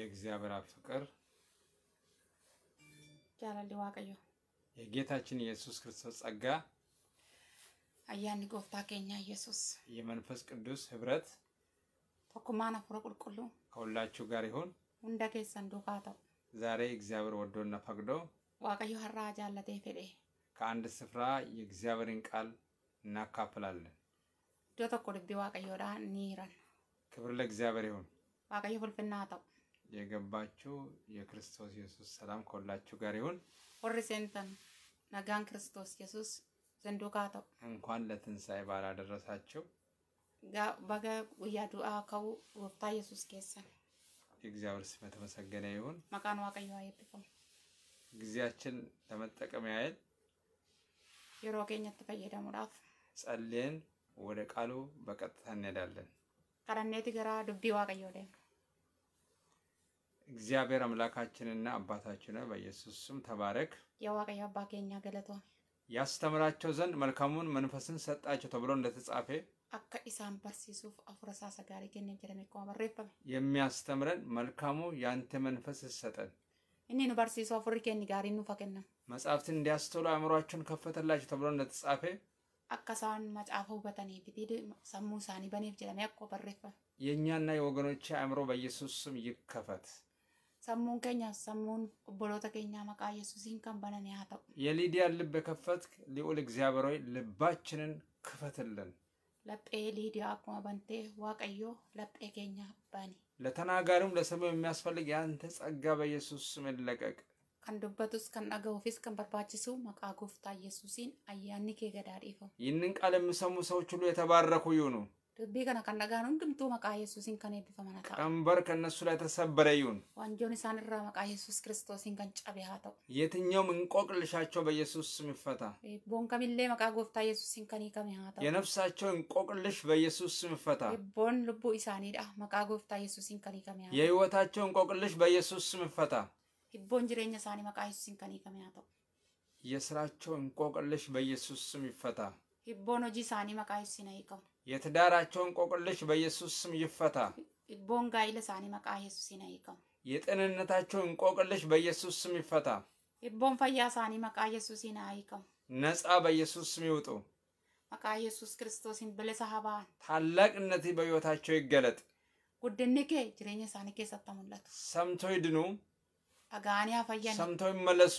የእግዚአብሔር አብ ፍቅር የጌታችን ኢየሱስ ክርስቶስ ጸጋ አያኒ ጎፍታ ኬኛ ኢየሱስ የመንፈስ ቅዱስ ህብረት ተኩማ ፍረ ቁልቁሉ ከሁላችሁ ጋር ይሁን። እንደ ከሰን ዱካ ዛሬ እግዚአብሔር ወዶና ፈቅዶ ዋቀዮ ሀራ ጃለቴ ፌዴ ከአንድ ስፍራ የእግዚአብሔርን ቃል እናካፍላለን። ዶ ተኮ ልቢ ዋቀዮዳ ኒረን ክብር ለእግዚአብሔር ይሁን። ዋቀዮ ፍልፍና ተው የገባችሁ የክርስቶስ ኢየሱስ ሰላም ከሁላችሁ ጋር ይሁን። ሆሪሴንተን ነጋን ክርስቶስ ኢየሱስ ዘንዶ ካተው እንኳን ለትንሣኤ በዓል አደረሳችሁ። በገ ጉያ ዱአ ከው ወፍታ ኢየሱስ ኬሰን የእግዚአብሔር ስም የተመሰገነ ይሁን። መቃን ዋቀዩ አይብፈም ጊዜያችን ለመጠቀም ያህል የሮ ኬኘት ፈየደሙዳፍ ጸልየን ወደ ቃሉ በቀጥታ እንሄዳለን። ከረኔት ገራ ዱቢ ዋቀዩ ደም እግዚአብሔር አምላካችንና አባታችን ሆይ በኢየሱስ ስም ተባረክ። የዋቀዮ አባገኛ ኬኛ ያስተምራቸው ዘንድ መልካሙን መንፈስን ሰጣቸው ተብሎ እንደተጻፈ አከ ኢሳን በርሲሱ አፉረሳ ሰጋሪ ግን ጀረሜ ቆማ የሚያስተምረን መልካሙ ያንተ መንፈስ ሰጠን እኔ ኑ በርሲሱ አፉሪ ኬን ጋሪ ኑ ፈቀና መጻሕፍትን እንዲያስተውሉ አእምሯቸውን ከፈተላቸው ተብሎ እንደተጻፈ አካሳን መጽሐፈ ውበተኒ ቢቲድ ሰሙሳኒ በኔ በኔፍ ጀረሜ ቆ በሬፈመ የእኛና የወገኖቼ አእምሮ በኢየሱስ ስም ይከፈት። ሰሙን ከኛ ሰሙን ቦሎተ ከኛ መቃ ኢየሱስን ከንበነን ያተው የሊዲያን ልብ ከፈትክ ሊኦል እግዚአብሔር ሆይ ልባችንን ክፈትልን ለጴ ሊዲያ አቁመ በንቴ ዋቀዮ ለጴ ከኛ በኒ ለተናጋሪውም ለሰሙ የሚያስፈልግ የአንተ ጸጋ በኢየሱስ ስም ይለቀቅ ከንዱበት ውስጥ ከንበርባችሱ መቃ ጎፍታ ኢየሱስን አያኒኬ ገዳሪፈው ይህንን ቃል የሚሰሙ ሰዎች ሁሉ የተባረኩ ይሁኑ Dubbii kana kan dhagaan hundumtuu maqaa Yesuusiin kan eebbifaman haa ta'u. Qambar kan እነሱ ላይ ተሰበረ ይሁን። ወንጀል isaan irraa maqaa Yesuus Kiristoosiin kan cabe haa ta'u. የትኛውም እንቆቅልሻቸው በኢየሱስ ስም ይፈታ። ቦን ከሚሌ መቃ ጎፍታ ኢየሱስን ከን ሂከሜ haa ta'u. የነፍሳቸው እንቆቅልሽ በኢየሱስ ስም ይፈታ። ቦን ልቡ isaaniidha መቃ ጎፍታ ኢየሱስን ከን ሂከሜ haa ta'u. የህይወታቸው እንቆቅልሽ በኢየሱስ ስም ይፈታ። ቦን ጅሬኛ isaanii maqaa Yesuusiin kan ሂከሜ haa ta'u. የስራቸው እንቆቅልሽ በኢየሱስ ስም ይፈታ። Hibboon hojii isaanii maqaa ibsina የትዳራቸውን ቆቅልሽ በኢየሱስ ስም ይፈታ። Hibboon gaa'ila isaanii maqaa yesuusiin hiikamu. የጤንነታቸው እንቆቅልሽ በኢየሱስ ስም ይፈታ። Hibboon ፈያ ሳኒ መቃ yesuusiin hiikamu. ነፃ በኢየሱስ ስም ይውጡ። መቃ ኢየሱስ ክርስቶስን ብለሳ ታላቅነት በሕይወታቸው ይገለጥ። ጉድንኬ ጅሬኛ ሳኒ ኬሰታ ሙላቱ ሰምቶ ይድኑ። አጋኒ አፈያን ሰምቶ ይመለሱ።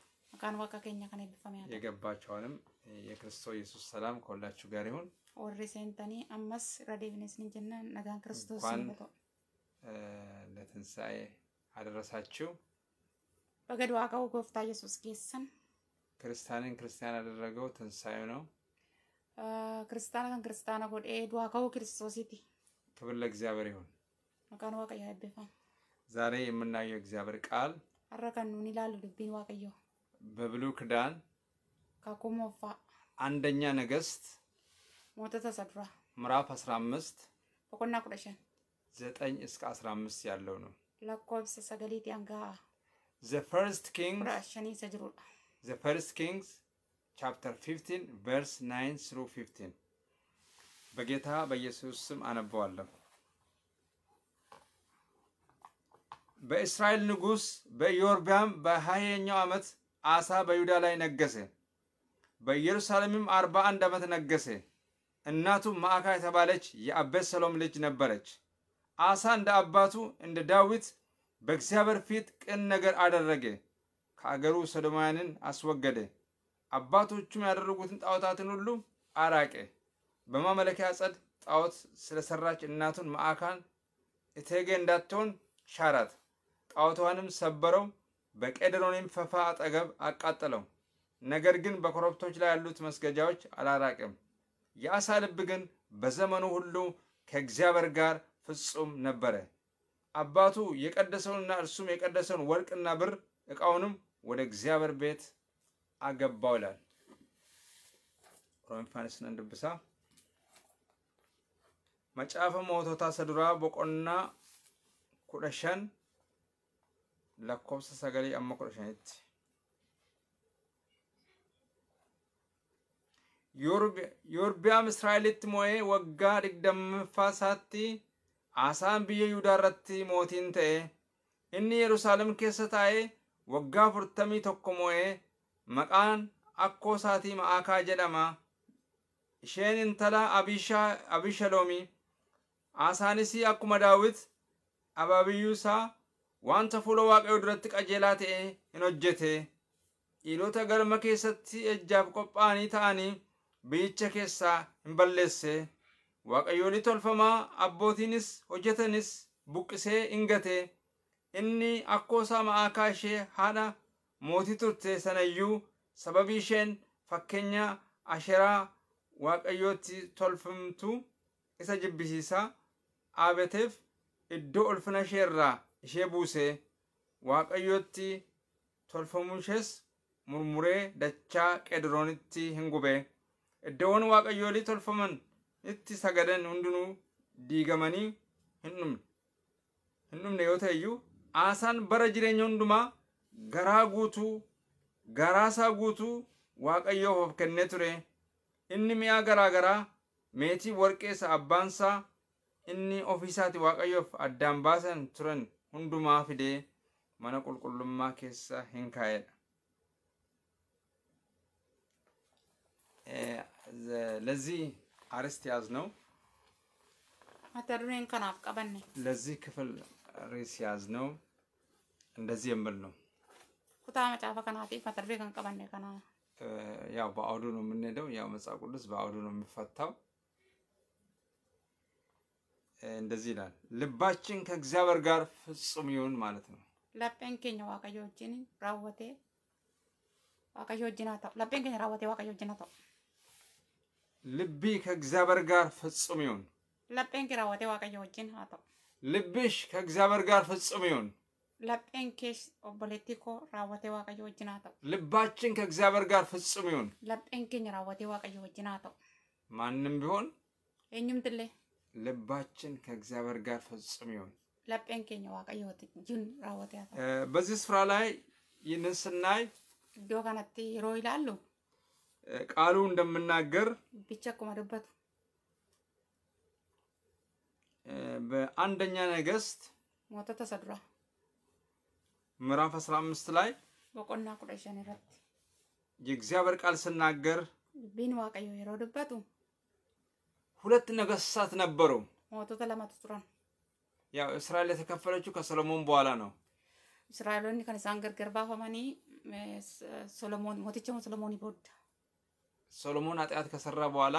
መካን ዋቃ ከኛ kana eebbifame የገባቸውንም የክርስቶስ ኢየሱስ ሰላም ከሁላችሁ ጋር ይሁን። ወሪ ሴንተኒ አመስ ረዴብነስ ንጀና ነጋን ክርስቶስ እንኳን ለትንሣኤ አደረሳችሁ። በገድ ዋጋው ጎፍታ ኢየሱስ ጌሰን ክርስቲያንን ክርስቲያን አደረገው ትንሣኤው ነው። ክርስቲያን ከን ክርስቲያና ጎዴ ዋጋው ክርስቶስቲ ክብር ለእግዚአብሔር ይሁን። መካን ዋቀያ ያደፋ ዛሬ የምናየው እግዚአብሔር ቃል አረከኑን ይላሉ ልቢን ዋቀየው በብሉይ ኪዳን ከኩሞፋ አንደኛ ነገስት ሞተ ሰዱራ ምዕራፍ 15 በቆና ቁደሸን 9 እስከ 15 ያለው ነው። ለኮብስ ሰገሊት ያንጋ ዘ ፈርስት ኪንግ ራሸኒ ሰጅሩል ዘ ፈርስት ኪንግስ ቻፕተር 15 ቨርስ 9 ስሩ 15 በጌታ በኢየሱስ ስም አነበዋለሁ። በእስራኤል ንጉስ በኢዮርብያም በሀያኛው ዓመት አሳ በይሁዳ ላይ ነገሰ። በኢየሩሳሌምም አርባ አንድ ዓመት ነገሰ። እናቱም ማዕካ የተባለች የአቤሰሎም ልጅ ነበረች። አሳ እንደ አባቱ እንደ ዳዊት በእግዚአብሔር ፊት ቅን ነገር አደረገ። ከአገሩ ሰዶማውያንን አስወገደ። አባቶቹም ያደረጉትን ጣዖታትን ሁሉ አራቀ። በማመለኪያ ጸድ ጣዖት ስለሰራች እናቱን ማዕካን እቴጌ እንዳትሆን ሻራት። ጣዖቷንም ሰበረው። በቄድሮንም ፈፋ አጠገብ አቃጠለው። ነገር ግን በኮረብቶች ላይ ያሉት መስገጃዎች አላራቅም። የአሳ ልብ ግን በዘመኑ ሁሉ ከእግዚአብሔር ጋር ፍጹም ነበረ። አባቱ የቀደሰውንና እርሱም የቀደሰውን ወርቅና ብር እቃውንም ወደ እግዚአብሔር ቤት አገባው ይላል። ሮንፋንስነ እንድብሳ መጫፈ ሞቶታ ሰዱራ በቆና ኩደሸን lakkoofsa sagalee amma kudha Israa'elitti moo'ee waggaa digdammaffaa isaatti asaan biyya Yihudaa irratti mootiin ta'e inni Yerusaalem keessa taa'ee waggaa furtamii tokko moo'ee maqaan akkoo isaatii ma'aakaa jedhama. Isheen intala Abishaloomii asaanis akkuma daawit abaabiyyuu isaa wanta fuula waaqayyoo duratti qajeelaa ta'e hin hojjete dhiirota garma keessatti ejjaaf qophaa'anii ta'anii biyyicha keessaa hin balleesse waaqayyooni tolfamaa abbootiinis hojjetanis buqqisee hin gate inni akkoo ma'aa ishee haadha mootii turte sanayyuu sababii isheen fakkeenya asheraa waaqayyootti tolfamtu isa jibbisiisa. dhaabateef iddoo ulfina isheerra ishee buuse waaqayyootti tolfamuu ishees murmuree dachaa qeedroonitti hin gube iddoowwan waaqayyoolii tolfaman itti sagadan hundinuu diigamanii hin dhumne hin dhumne yoo ta'e iyyuu aasaan bara jireenya hundumaa garaa guutuu garaasaa guutuu waaqayyoof of kennee ture inni mi'a garaa garaa meetii warqeessa abbaansaa inni ofiisaati waaqayyoof addaan baasan turan hundumaa fidee mana qulqullummaa keessa hin kaa'edha. ለዚህ አርስት ያዝ ነው መተዱኔን ከናፍ ለዚህ ክፍል ርዕስ ያዝ ነው እንደዚህ የምል ነው ኩታ መጫፈ ከናፊ መተዱኔ ከንቀበኔ ከና ያው በአውዱ ነው የምንሄደው። ያው መጽሐፍ ቅዱስ በአውዱ ነው የሚፈታው። እንደዚህ ይላል፣ ልባችን ከእግዚአብሔር ጋር ፍጹም ይሁን ማለት ነው። ለጴንኬኛ ኬኛ ዋቀዮ ወጅን ራወቴ ዋቀዮ ወጅና ተው ራወቴ ዋቀዮ ወጅና ልቢ ከእግዚአብሔር ጋር ፍጹም ይሁን። ለጴንኬ ራወቴ ዋቀዮ ወጅን ተው ልብሽ ከእግዚአብሔር ጋር ፍጹም ይሁን። ለጴንኬሽ ኬሽ ራወቴ ዋቀዮ ወጅና ልባችን ከእግዚአብሔር ጋር ፍጹም ይሁን። ለጴንኬኛ ራወቴ ዋቀዮ ወጅና ማንም ቢሆን የኝም ትሌ ልባችን ከእግዚአብሔር ጋር ፈጽም ይሆን። በዚህ ስፍራ ላይ ይህንን ስናይ ኢዶ ከነቲ የሮ ይላሉ ቃሉ እንደምናገር ብቻ ቁማ በአንደኛ ነገስት ሞተተ ሰዱራ ምዕራፍ አምስት ላይ በቆና ቁረሸን ረት የእግዚአብሔር ቃል ስናገር ቢን ዋቀዩ የሮ ሁለት ነገስታት ነበሩ። ያው እስራኤል የተከፈለችው ከሰሎሞን በኋላ ነው። እስራኤሎኒ ከን ገርገር ሶሎሞን ሶሎሞን ሶሎሞን ከሰራ በኋላ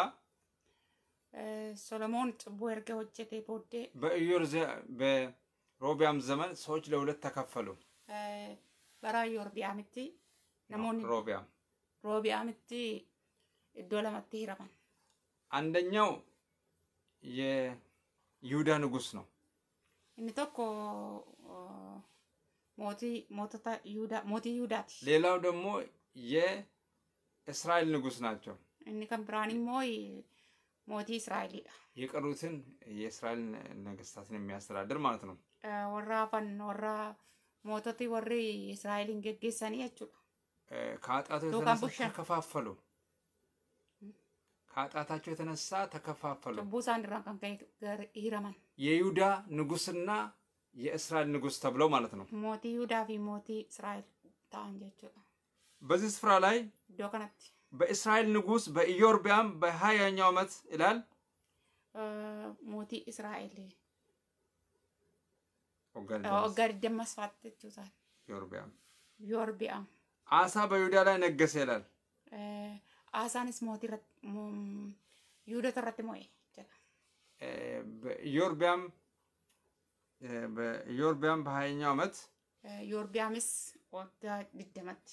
ሶሎሞን ጭቦ ርገ ሆጀቴ ቦዴ በኢዮር በሮቢያም ዘመን ሰዎች ለሁለት ተከፈሉ። በራ ዮርቢያምቲ ሮቢያም ሮቢያምቲ እዶ ለመቲ አንደኛው የይሁዳ ንጉስ ነው። ሞቲ ይሁዳት። ሌላው ደግሞ የእስራኤል ንጉስ ናቸው። ሞቲ እስራኤል የቀሩትን የእስራኤል ነገስታትን የሚያስተዳድር ማለት ነው። ወራ ወራፈን ወራ ሞቶቲ ወሪ እስራኤልን ገጌሰኒ ቹ ከአጣቱ የተነሳ ከፋፈሉ ከኃጢአታቸው የተነሳ ተከፋፈሉ። የይሁዳ ንጉስና የእስራኤል ንጉስ ተብለው ማለት ነው። ሞቲ ይሁዳ ፊ ሞቲ እስራኤል ታን በዚህ ስፍራ ላይ በእስራኤል ንጉስ በኢዮርቢያም በሀያኛው ዓመት ይላል ሞቲ እስራኤል ኦጋር ደማስፋት ይችላል ዮርቢያም አሳ በይሁዳ ላይ ነገሰ ይላል Asaanis mootii irratti Yihuudoota irratti mo'e jedha። ዮርቢያም ዮርቢያም በሀያኛው ዓመት ዮርቢያምስ ወጋ ድደመት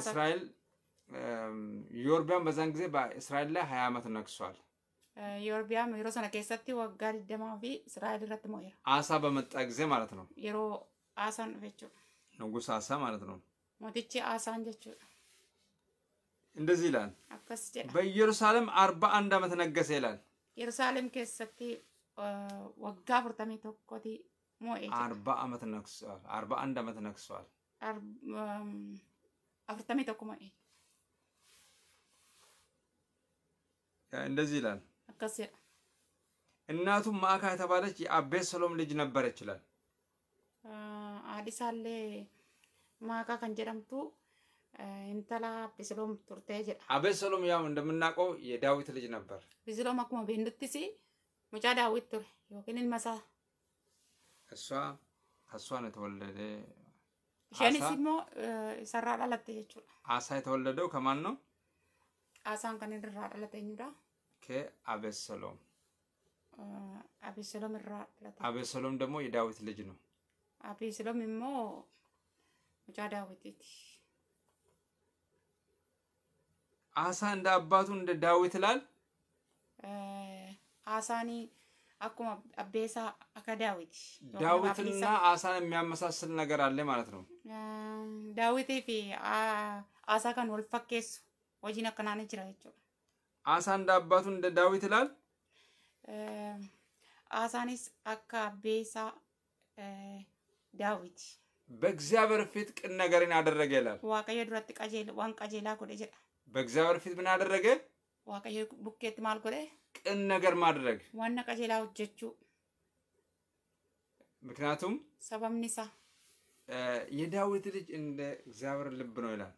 እስራኤል ዮርቢያም በዛን ጊዜ በእስራኤል ላይ ሀያ ዓመት ነግሷል። ዮርቢያም የሮ ሰነ ኬሰቲ ወጋ ድደማው ፊ እስራኤል ኢረት ሞኤራ አሳ በመጣ ጊዜ ማለት ነው። የሮ አሳን ፌቹ ንጉሥ አሳ ማለት ነው። ሞቲቺ አሳን ጀቹ እንደዚህ ይላል በኢየሩሳሌም አርባ አንድ ዓመት ነገሰ ይላል። ኢየሩሳሌም ከሰቲ ወጋ furtamii tokkotti ሞኤ አርባ ዓመት ነግሷል። አርባ አንድ ዓመት ነግሷል። afurtamii tokko ሞኤ እንደዚህ ይላል። አካሴራ እናቱ ማዕካ የተባለች ሰሎም ልጅ ነበረች ይላል። አዲስ አለ ማዕካ ከንጀረምቱ እንተላ አቤሴሎም ቱርቴ ጀዳ አቤሴሎም ያው እንደምናውቀው የዳዊት ልጅ ነበር። አቤሴሎም አኩማ ቤንድትሲ ሙጫ ዳዊት ቱር ዮኪን መሳ እሷ ከእሷ ነው የተወለደ። ሸኒሲሞ ሰራ ኢሰራ ዳላቴ አሳ የተወለደው ከማን ነው? አሳን ከን ኢርራ ዳላተኙዳ ከአቤሴሎም አቤሴሎም ኢርራ ዳላተ አቤሴሎም ደግሞ የዳዊት ልጅ ነው። አቤሴሎም ሞ ሙጫ ዳዊት ይቲ አሳ እንደ አባቱ እንደ ዳዊት ላል አሳኒ አኩም አቤሳ አከ ዳዊት ዳዊትና አሳን የሚያመሳስል ነገር አለ ማለት ነው። ዳዊት ፊ አሳ ከን ወልፈኬሱ ወጂነ ከናነ ጅራ ጀቹ አሳ እንደ አባቱ እንደ ዳዊት ላል አሳኒስ አካ አቤሳ ዳዊት በእግዚአብሔር ፊት ቅን ነገርን ያደረገ ይላል። ዋቀየ ዱረት ቀጀል ዋን ቀጀላ ጎደ ጀዳ በእግዚአብሔር ፊት ምን አደረገ? ዋቀየ ቡኬት ማል ቅን ነገር ማድረግ ዋና ቀጀላ ውጀቹ ምክንያቱም ሰበምኒሳ የዳዊት ልጅ እንደ እግዚአብሔር ልብ ነው ይላል።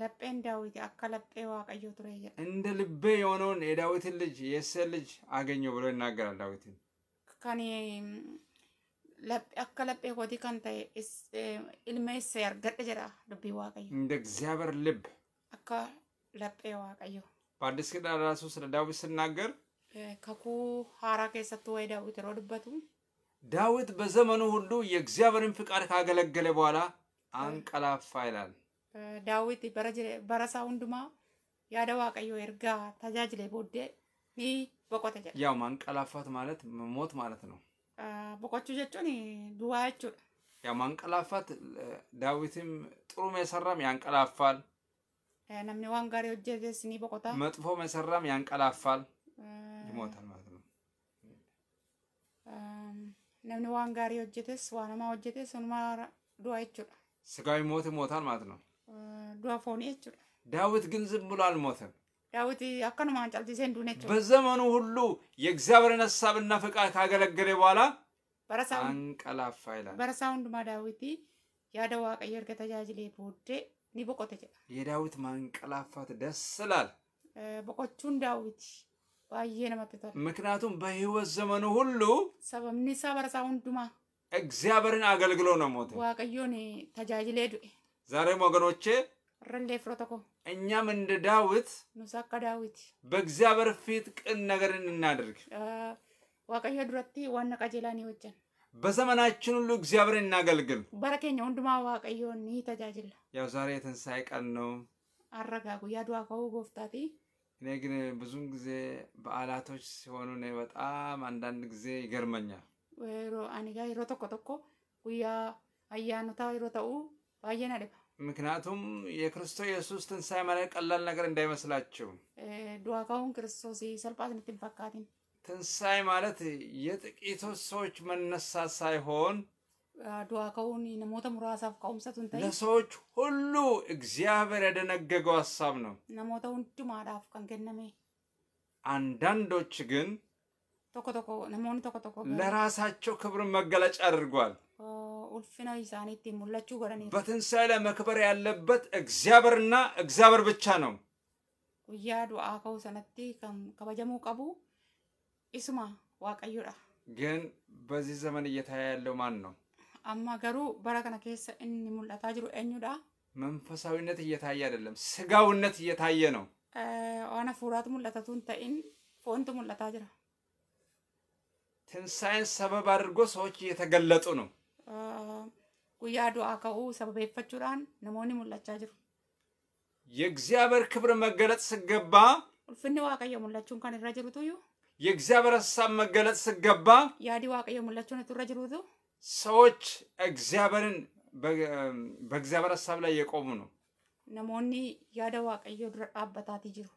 ለጴን ዳዊት አካ ለጴ ዋቀየ እንደ ልቤ የሆነውን የዳዊትን ልጅ የሰ ልጅ አገኘው ብሎ ይናገራል ዳዊትን ከኔ akka laphee kootii kan ta'e ilma eessa argadhe jedha dubbii waaqayyo. Inda እግዚአብሔር ልብ akka laphee waaqayyo. በአዲስ ኪዳን ራሱ ስለ ዳዊት ስናገር ከኩ ሀራ keessattu ወይ ዳዊት yeroo dubbatu ዳዊት በዘመኑ ሁሉ የእግዚአብሔርን ፍቃድ ካገለገለ በኋላ አንቀላፋ ይላል። ዳዊት በረሳ ሁንዱማ ያደ waaqayyo erጋ tajaajile booddee ni boqote jedha። ያው ማንቀላፋት ማለት መሞት ማለት ነው። boqochuu jechuun duwwaa jechuudha. Yaa manqalaaffaat daawwitiin xurume sarram yaanqalaaffaal. Namni waan gaarii hojjetes ni boqotaa. Maxfome sarram yaanqalaaffaal. Himootan maata. Namni waan gaarii hojjetes waan hamaa hojjetes wanumaa du'a jechuudha. ስጋዊ ሞት ሞታል ማለት ነው። ዱዓ ፎኒ ዳዊት ግን ዝም ብሎ አልሞተም። ዳዊት አካኑ ማንጫልት ዘንዱ ነች። በዘመኑ ሁሉ የእግዚአብሔርን ሀሳብና ፍቃድ ካገለገለ በኋላ አንቀላፋ ይላል። በረሳ ሁንዱማ ዳዊት ያደዋ ቀየር እርገ ተጃጅሌ ቦዴ ኒ ቦቆተ የዳዊት ማንቀላፋት ደስ ይላል። ቦቆቹን ዳዊት ባየነ መጥቷል። ምክንያቱም በህይወት ዘመኑ ሁሉ ሰበም ሳ በረሳ ሁንዱማ እግዚአብሔርን አገልግሎ ነው ሞተ። ዋቀዮን ተጃጅሌ ዱኤ ዛሬም ወገኖቼ ረሌ ፍሮቶኮ እኛም እንደ ዳዊት ኑሳከ ዳዊት በእግዚአብሔር ፊት ቅን ነገርን እናደርግ። ዋቀዮ ዱረቲ ዋና ቀጀላኒ ወጀን በዘመናችን ሁሉ እግዚአብሔር እናገልግል። በረኬኛ ሁንዱማ ዋቀዮን ተጃጅላ። ያው ዛሬ የትንሣኤ ቀን ነው። አረጋጉ ያድዋ ከው ጎፍታቲ እኔ ግን ብዙን ጊዜ በዓላቶች ሲሆኑ እኔ በጣም አንዳንድ ጊዜ ይገርመኛል። ሮ አኒጋ ይሮ ቶኮ ቶኮ ጉያ አያኖታ ይሮ ተኡ ባየና ደባ ምክንያቱም የክርስቶስ ኢየሱስ ትንሣኤ ማለት ቀላል ነገር እንዳይመስላችሁ። ድዋካውን ክርስቶስ ሰልጳት ንትንፈካትን ትንሣኤ ማለት የጥቂቶች ሰዎች መነሳት ሳይሆን ድዋካውን ነሞተ ሙራሳፍ ቀውምሰቱን ለሰዎች ሁሉ እግዚአብሔር ያደነገገው ሀሳብ ነው። ነሞተ ማዳፍ ቀንገነሜ አንዳንዶች ግን ነሞኑ ለራሳቸው ክብር መገለጫ አድርጓል። ኡልፊና ኢሳኒቲ ሙላቹ ጎረኒ በትንሳኤ ላይ መክበር ያለበት እግዚአብሔርና እግዚአብሔር ብቻ ነው። ጉያ ዱዓ ከው ሰነቲ ከበጀሙ ቀቡ ኢስማ ዋቀዩዳ ግን በዚህ ዘመን እየታየ ያለው ማን ነው? አማ ገሩ በረከነ ከሰ እኒ ሙላታ ጅሩ ኤኙዳ መንፈሳዊነት እየታየ አይደለም፣ ስጋውነት እየታየ ነው። ኦነ ፉራት ሙላታቱን ተኢን ፎንት ሙላታ ጅራ ትንሳኤን ሰበብ አድርጎ ሰዎች እየተገለጡ ነው። guyyaa du'aa ka'uu sababeeffachuudhaan namoonni mul'achaa jiru. የእግዚአብሔር ክብር መገለጥ ስገባ ulfinni waaqayyo mul'achuun kan irra jirutuyu የእግዚአብሔር ሀሳብ መገለጥ ስገባ ያዲ waaqayዮ mul'achuun እቱ irra jiሩቱ ሰዎች እግዚአብሔርን በእግዚአብሔር ሀሳብ ላይ የቆሙ ነው። namoonni yaada waaqayyo dura dhaabbataati jiru.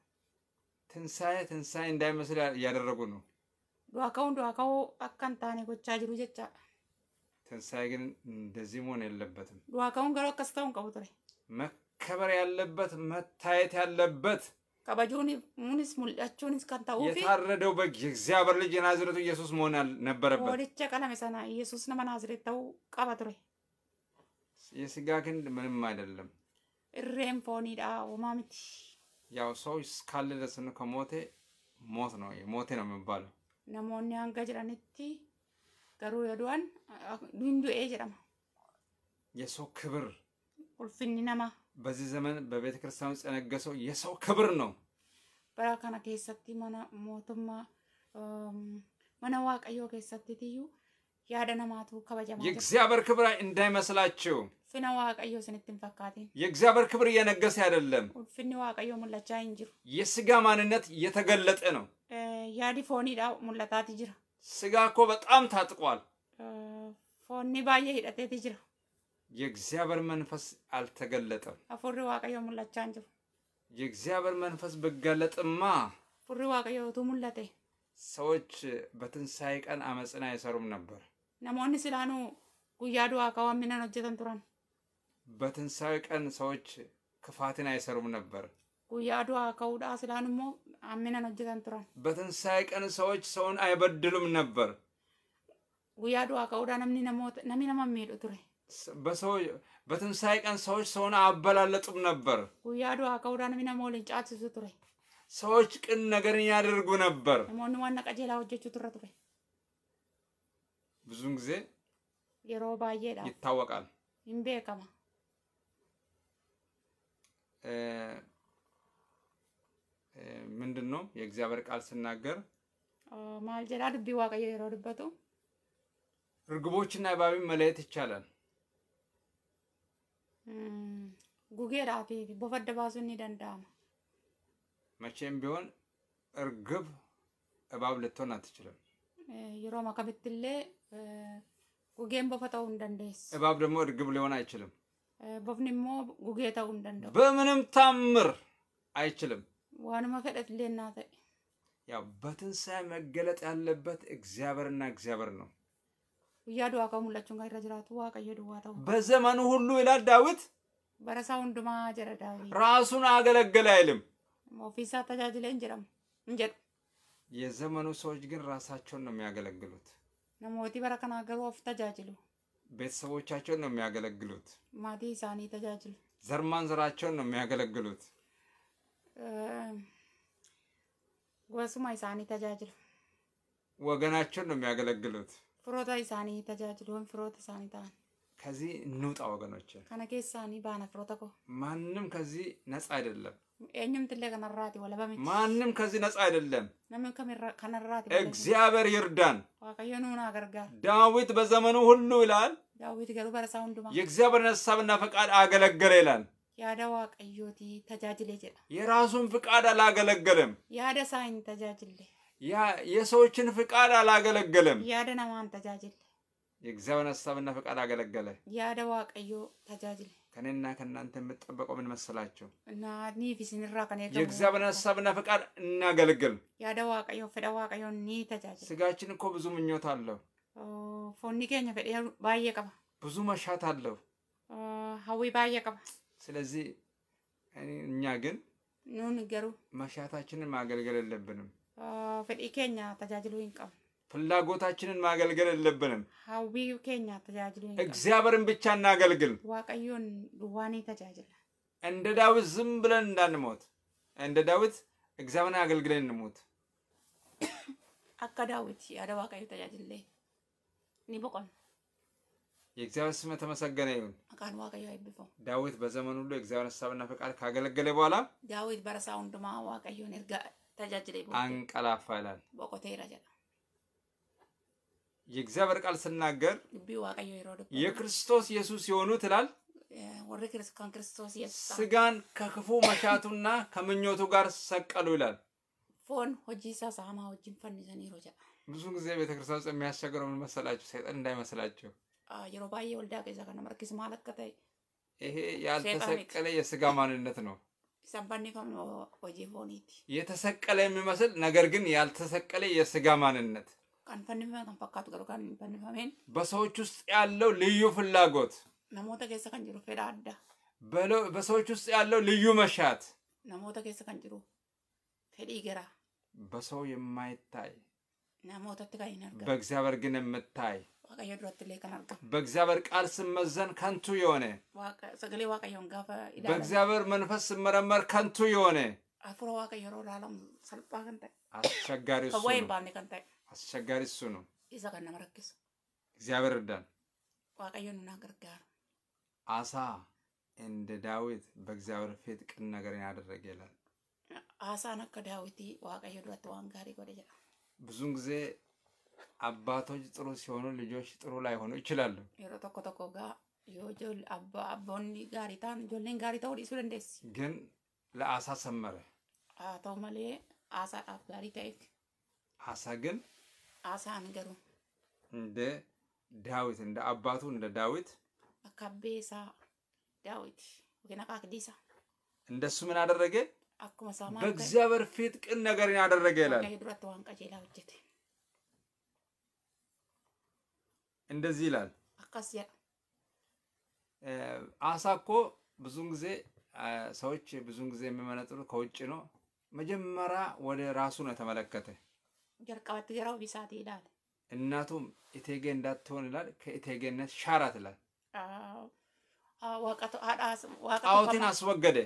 ትንሣኤ ትንሣኤ እንዳይመስል ያደረጉ ነው። du'a ka'uun du'a ka'uu akka hin taane gochaa jiru jechaadha. ትንሣኤ ግን እንደዚህ መሆን የለበትም። ዋካውን ገሮ ከስተውን ቀቡትሬ መከበር ያለበት መታየት ያለበት ቀበጆን ሙኒስ ሙልጫቸውን ከንታው የታረደው በግ የእግዚአብሔር ልጅ የናዝሬቱ ኢየሱስ መሆን ነበረበት። ወደቸ ቀለም ሰና ኢየሱስ ነመ ናዝሬት ተው ቀበትሬ የስጋ ክንድ ምንም አይደለም። እሬም ፎኒ ዳ ወማምት ያው ሰው እስካለ ድረስ ከሞቴ ሞት ነው የሞቴ ነው የሚባለው ነሞኒ አንገ Garuu yoo du'an du'ee የሰው ክብር ቁልፍኒ ነማ በዚህ ዘመን በቤተ ክርስቲያን ውስጥ የነገሰው የሰው ክብር ነው። bara kana keessatti mana mootummaa mana waaqayyoo keessattitiyyuu yaada namaatu የእግዚአብሔር ክብር እንዳይመስላችሁ ፍና ዋቀዮ ስንትን ፈካቴ የእግዚአብሔር ክብር እየነገሰ አይደለም። ፍኒ ዋቀዮ ሙላቻ እንጅሩ የስጋ ማንነት እየተገለጠ ነው። ያዲ ፎኒዳ ሙላታት ጅራ ስጋ እኮ በጣም ታጥቋል። ፎኒ ባየ ሂደቴት ጅራ የእግዚአብሔር መንፈስ አልተገለጠም። አፉሪ ዋቀዮ ሙላቻ እንጅሩ የእግዚአብሔር መንፈስ በጋለጥማ ፉሪ ዋቀዮ ቱ ሙላቴ ሰዎች በትንሣኤ ቀን አመፅን አይሰሩም ነበር። ነሞኒ ስላኑ ጉያ ዱዋ ከዋሚነን ሆጀተን ቱረን በትንሣኤ ቀን ሰዎች ክፋትን አይሰሩም ነበር። ጉያዱ ዱዋ ስላኑሞ አሜናን ሆጀታን ቱራን በትንሣኤ ቀን ሰዎች ሰውን አይበድሉም ነበር። ጉያ ዱአ ነምኒ ነሞት ነሚ ነማ ሚሄዱ ቱሬ በሰው በትንሣኤ ቀን ሰዎች ሰውን አበላለጡም ነበር። ጉያ ዱአ ከኡዳ ነሚ ነሞ ልንጫትሱ ቱሬ ሰዎች ቅን ነገርን ያደርጉ ነበር። ነሞኒ ዋና ቀጀላ ሆጀቹ ቱረ ቱሬ ብዙን ጊዜ የሮ ይታወቃል። ይንቤ ከማ ምንድን ነው የእግዚአብሔር ቃል ስናገር ማል ጀላ ድቢ ዋቀ የሮድበቱ እርግቦችና እባቢ መለየት ይቻላል። ጉጌ ራፊ ቦፈደ ባሱኒ ነው። መቼም ቢሆን እርግብ እባብ ልትሆን አትችልም። የሮ ከብትሌ ጉጌን በፈተው እንደንደስ እባብ ደግሞ እርግብ ሊሆን አይችልም። በፍኒሞ ጉጌ ተው እንደንደ በምንም ታምር አይችልም። ዋንመ ከደት ለናተ ያው በትንሣኤ መገለጥ ያለበት እግዚአብሔርና እግዚአብሔር ነው። እያዱ አቀሙላችሁ ጋር ረጅራቱ ዋቀየዱ ዋታው በዘመኑ ሁሉ ይላል ዳዊት በረሳ ሁንዱማ ጀረ ዳዊት ራሱን አገለገለ አይልም ኦፊሳ ተጃጅለ እንጀራም እንጀር የዘመኑ ሰዎች ግን ራሳቸውን ነው የሚያገለግሉት። ነሞቲ በረከናገሩ ኦፍ ተጃጅሉ ቤተሰቦቻቸውን ነው የሚያገለግሉት። ማቲ ሳኒ ተጃጅሉ ዘርማን ዘራቸውን ነው የሚያገለግሉት። ወሱማ ኢሳኒ ተጃጅሉ ወገናቸውን ነው የሚያገለግሉት። ፍሮታ ኢሳኒ ተጃጅሉ ወን ፍሮታ ኢሳኒ ታን ከዚህ እንውጣ ወገኖች። ከነ ኬሳኒ ባነ ፍሮታ ኮ ማንም ከዚህ ነጻ አይደለም። እኛም tillee kanarraati walaba በሚ Maannim kasi ነጻ አይደለም። Namni ከመራ kanarraati. እግዚአብሔር ይርዳን። ዋቀየኑና አገርጋ ዳዊት በዘመኑ ሁሉ ይላል። ዳዊት ገሩ በረሳ ሁንዱማ የእግዚአብሔርን ፈቃድ አገለገለ ይላል። ያደዋ ቀዮቲ ተጃጅሌ ጀዳ የራሱን ፍቃድ አላገለገለም። ያደ ሳይን ተጃጅሌ የሰዎችን ፍቃድ አላገለገለም። ያደ ነማን ተጃጅሌ የእግዚአብሔርን ሀሳብና ፍቃድ አገለገለ። ያደ ዋቀዮ ተጃጅሌ ከኔና ከእናንተ የምጠበቀው ምን መሰላቸው? እና ከኔ የእግዚአብሔር ሀሳብና ፍቃድ እናገለግል። ያደ ዋቀዮ ፈደ ዋቀዮ ኒ ተጃጅሌ ስጋችን እኮ ብዙ ምኞት አለው። ፎኒ ገኘ ፈደ ባየቀባ ብዙ መሻት አለው። ሀዊ ባየቀባ ስለዚህ እኛ ግን ኑን ገሩ መሻታችንን ማገልገል የለብንም። ፍዲ ኬኛ ተጃጅሉ ይንቀም ፍላጎታችንን ማገልገል የለብንም። ሀዊ ኬኛ ተጃጅሉ እግዚአብሔርን ብቻ እናገልግል። ዋቀዮን ዋኔ ተጃጅለ እንደ ዳዊት ዝም ብለን እንዳንሞት፣ እንደ ዳዊት እግዚአብሔርን አገልግለን እንሞት። አካ ዳዊት ያደ ዋቀዮ ተጃጅለ ኒ የእግዚአብሔር ስም የተመሰገነ ይሁን። ዳዊት በዘመኑ ሁሉ የእግዚአብሔር ሀሳብና ፈቃድ ካገለገለ በኋላ ዳዊት በረሳ ሁንዱማ ዋቀዩን እርጋ ተጃጅለ አንቀላፋ ይላል። የእግዚአብሔር ቃል ስናገር የክርስቶስ ኢየሱስ የሆኑ ትላል ስጋን ከክፉ መሻቱና ከምኞቱ ጋር ሰቀሉ ይላል። ፎን ሆጂ ሳሳማ ሆጂን ፈንዘን ይሮጃ ብዙ ጊዜ ቤተክርስቲያን ውስጥ የሚያስቸግረው ምን መሰላችሁ? ሰይጣን እንዳይመስላችሁ yeroo baay'ee waldaa keessa kan nama akka ta'e. ይሄ ያልተሰቀለ የስጋ ማንነት ነው። የተሰቀለ የሚመስል ነገር ግን ያልተሰቀለ የስጋ ማንነት በሰዎች ውስጥ ያለው ልዩ ፍላጎት ነሞተ ኬሰ በሰዎች ውስጥ ያለው ልዩ መሻት ነሞተ ኬሰ ከንጅሩ በሰው የማይታይ በእግዚአብሔር ግን የምታይ በእግዚአብሔር ቃል ስመዘን ከንቱ የሆነ በእግዚአብሔር መንፈስ ስመረመር ከንቱ የሆነ አስቸጋሪ አስቸጋሪ እሱ ነው። እግዚአብሔር እርዳን። አሳ እንደ ዳዊት በእግዚአብሔር ፊት ቅን ነገርን ያደረገ ይላል። አሳ ነከ ዳዊት ዋቀዮ ዱረት ዋን ጋሪ ብዙን ጊዜ አባቶች ጥሩ ሲሆኑ ልጆች ጥሩ ላይሆኑ ይችላሉ። የሮ ቶኮ ቶኮ ጋ አቦኒ ጋሪታን ጋሪታ ወዲ ሱ ደንዴስ ግን ለአሳ ሰመረ አቶ መሌ አሳ ዳፍ ጋሪ ታይክ አሳ ግን አሳ አንገሩ እንደ ዳዊት እንደ አባቱ እንደ ዳዊት አካቤሳ ዳዊት ወገና ካክዲሳ እንደሱ ምን አደረገ? በእግዚአብሔር ፊት ቅን ነገርን ያደረገ ይላል። ዋንቀጀላ እንደዚህ ይላል። አሳ እኮ ብዙን ጊዜ ሰዎች ብዙን ጊዜ የሚመነጥሩ ከውጭ ነው። መጀመሪያ ወደ ራሱ ነው የተመለከተ። እናቱም እቴጌ እንዳትሆን ይላል፣ ከእቴጌነት ሻራት ይላል። ጣዖትን አስወገደ።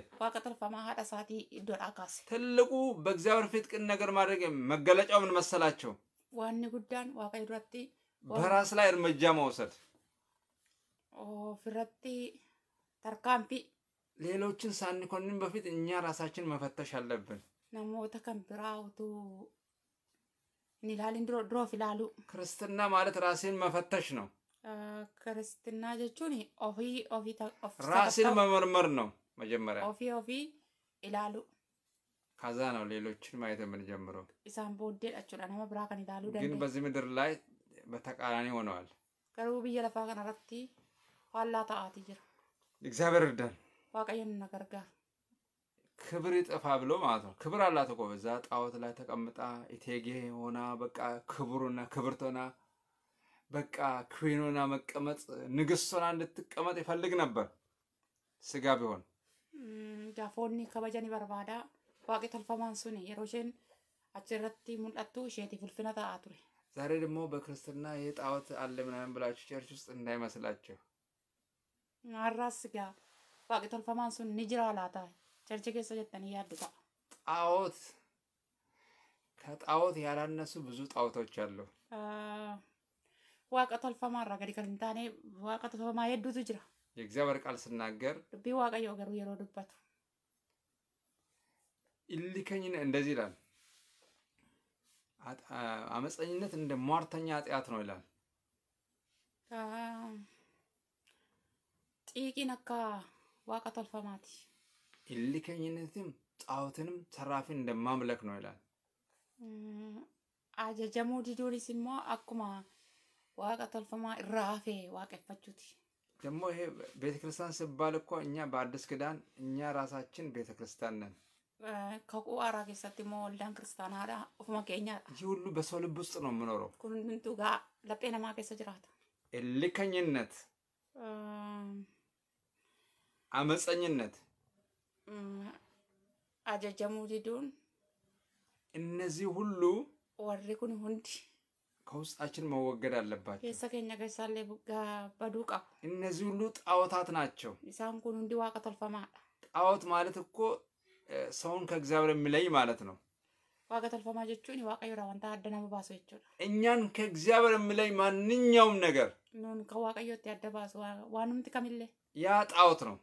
ትልቁ በእግዚአብሔር ፊት ቅን ነገር ማድረግ መገለጫው ምን መሰላቸው? ዋኒ ጉዳን ዋቀ በራስ ላይ እርምጃ መውሰድ ኦፍረቲ ተርካምፒ ሌሎችን ሳንኮንን በፊት እኛ ራሳችን መፈተሽ አለብን። ናሞተ ከን ብራውቱ ኒላሊን ድሮ ድሮ ፊላሉ ክርስትና ማለት ራሴን መፈተሽ ነው። ክርስትና ጀቹን ኦፊ ኦፊ ራሴን መመርመር ነው። መጀመሪያ ኦፊ ኦፊ ይላሉ። ከዛ ነው ሌሎችን ማየት የምንጀምረው። ኢሳን ቦዴ ዳቹ ናማ ብራከን ከን ይላሉ። ግን በዚህ ምድር ላይ በተቃራኒ ሆነዋል። ገሩ ብየ ለፋ ቀን ረቲ ኋላ ተአት ይጅራ እግዚአብሔር እርዳን ዋቀየን ነገርጋር ክብር ይጠፋ ብሎ ማለት ነው። ክብር አላት እኮ በዛ ጣዖት ላይ ተቀምጣ ኢቴጌ ሆና በቃ ክቡርና ክብርቶና በቃ ክዊኖና መቀመጥ ንግስቶና እንድትቀመጥ ይፈልግ ነበር ስጋ ቢሆን ጃፎኒ ከበጀኒ በርባዳ ዋቂ ተልፈማን የሮሽን አችረቲ ሙልአቱ ሼቲ ፍልፍነ ተአቱሬ ዛሬ ደግሞ በክርስትና የጣዖት አለ ምናምን ብላችሁ ቸርች ውስጥ እንዳይመስላችሁ። አራስ ጋ ዋቅተን ፈማንሱን ንጅራ ላታ ቸርች ገሰ ጀጠን እያድታ ጣዖት ከጣዖት ያላነሱ ብዙ ጣዖቶች አሉ። ዋቀ ተልፈማ አራገድ ከልንታኔ ዋቀ ተልፈማ የዱቱ ጅራ የእግዚአብሔር ቃል ስናገር ቢ ዋቀ የወገሩ የሮዱበቱ ኢልከኝን እንደዚህ ይላል አመፀኝነት እንደ ሟርተኛ ኃጢአት ነው ይላል። ጢቂን አካ ዋቀ ተልፈማት እልከኝነትም ጣዖትንም ተራፊን እንደማምለክ ነው ይላል። አጀጀሙ ዲዱሪስ ሲሞ አኩማ ዋቀ ተልፈማ ራፌ ሀፌ ደግሞ ይሄ ቤተክርስቲያን ስባል እኮ እኛ በአዲስ ክዳን እኛ ራሳችን ቤተክርስቲያን ነን። ከቁዋራ keessatti immoo waldaan kiristaanaadha ofuma keenyaadha. ይህ ሁሉ በሰው ልብ ውስጥ ነው የምኖረው። ኩንምንቱ ጋ ለጴ ነማ ኬሰ ጅራታ እልከኝነት፣ አመፀኝነት፣ አጀጀሙ ዲዱን እነዚህ ሁሉ ወሪ ኩን ሁንዲ ከውስጣችን መወገድ አለባቸው። ኬሰ ኬኛ ኬሳሌ በዱ እነዚህ ሁሉ ጣዖታት ናቸው። ኢሳን ኩን ሁንዲ ዋቀ ተልፈማ ጣዖት ማለት እኮ ሰውን ከእግዚአብሔር የሚለይ ማለት ነው። ዋጋ ተልፈማ ጀቹን ዋቀዮ ወንታ አደና መባሶ ጀቹ እኛን ከእግዚአብሔር የሚለይ ማንኛውም ነገር ኑን ከዋቀዮት ያደባስ ዋኑምት ከሚለ ያ ጣዖት ነው።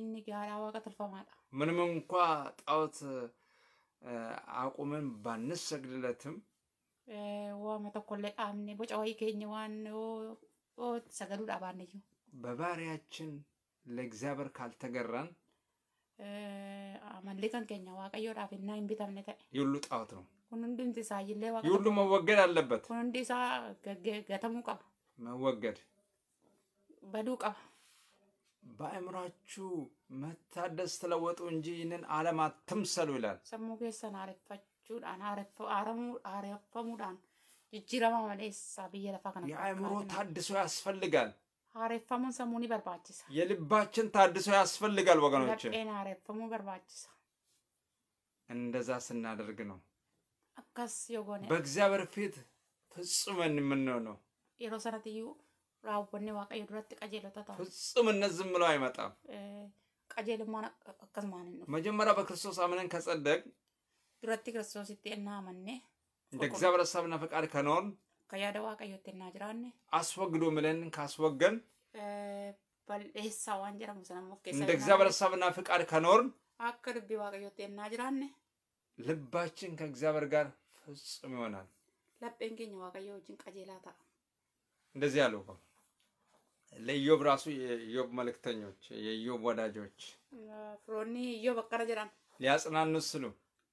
እኒ ጋራ ዋጋ ተልፈማ ምንም እንኳ ጣዖት አቁመን ባንሰግድለትም ዋመ ተኮለ ጣምኔ ቦጫዋይ ከኝ ዋን ሰገዱ ዳባንዩ በባሪያችን ለእግዚአብሔር ካልተገራን አማሌ ከንገኛ ዋቀዮ ዳፍና ንቢተምነ ተ ይሁሉ ጣዖት ነው። ሁንንድ እንትሳ ይለ ዋቀ ይሁሉ መወገድ አለበት። ሁንንድ ሳ ገተሙ ቀብ መወገድ በዱ ቀብ መታደስ ተለወጡ እንጂ ይህንን ዓለም አትምሰሉ ይላል። ሰሙ ጌሰን አረፈችሁዳን አረፈሙ አረፈሙዳን ጅጅረማ መለሳ ብዬ ለፋክ ነበር። ታድሶ ያስፈልጋል። አሬፈሙን ሰሙኒ በርባችሳ የልባችን ታድሶ ያስፈልጋል ወገኖች። ጤና አረፋሙ በርባችሳ እንደዛ ስናደርግ ነው አካስ የሆነ በእግዚአብሔር ፊት ፍጹመን የምንሆነው። የሮ ሰነትዩ ራወኔ ዋቀዮ ዱረት ቀጀሎተታ ፍጹም ዝም ብሎ አይመጣም። ቀጀልማን አካስ ማለት ነው። መጀመሪያ በክርስቶስ አምነን ከጸደቅ ዱረት ክርስቶስ ይጤና አመኔ እንደ እግዚአብሔር ሀሳብና ፈቃድ ከኖርን ከያደ ዋቀዮት ናጅራን አስወግዶ ምለን ካስወገን በልሳ ዋንጀረ ሙስለም ኦኬ እንደ እግዚአብሔር ሐሳብና ፍቃድ ከኖርን አከ ልቢ ዋቀዮት ናጅራን ልባችን ከእግዚአብሔር ጋር ፍጹም ይሆናል። ለጴንገኝ ዋቀዮችን ቀጀላታ እንደዚህ አለው እኮ ራሱ የኢዮብ መልእክተኞች የኢዮብ ወዳጆች ፍሮኒ ኢዮብ አከረጀራን ሊያጽናኑ ስሉ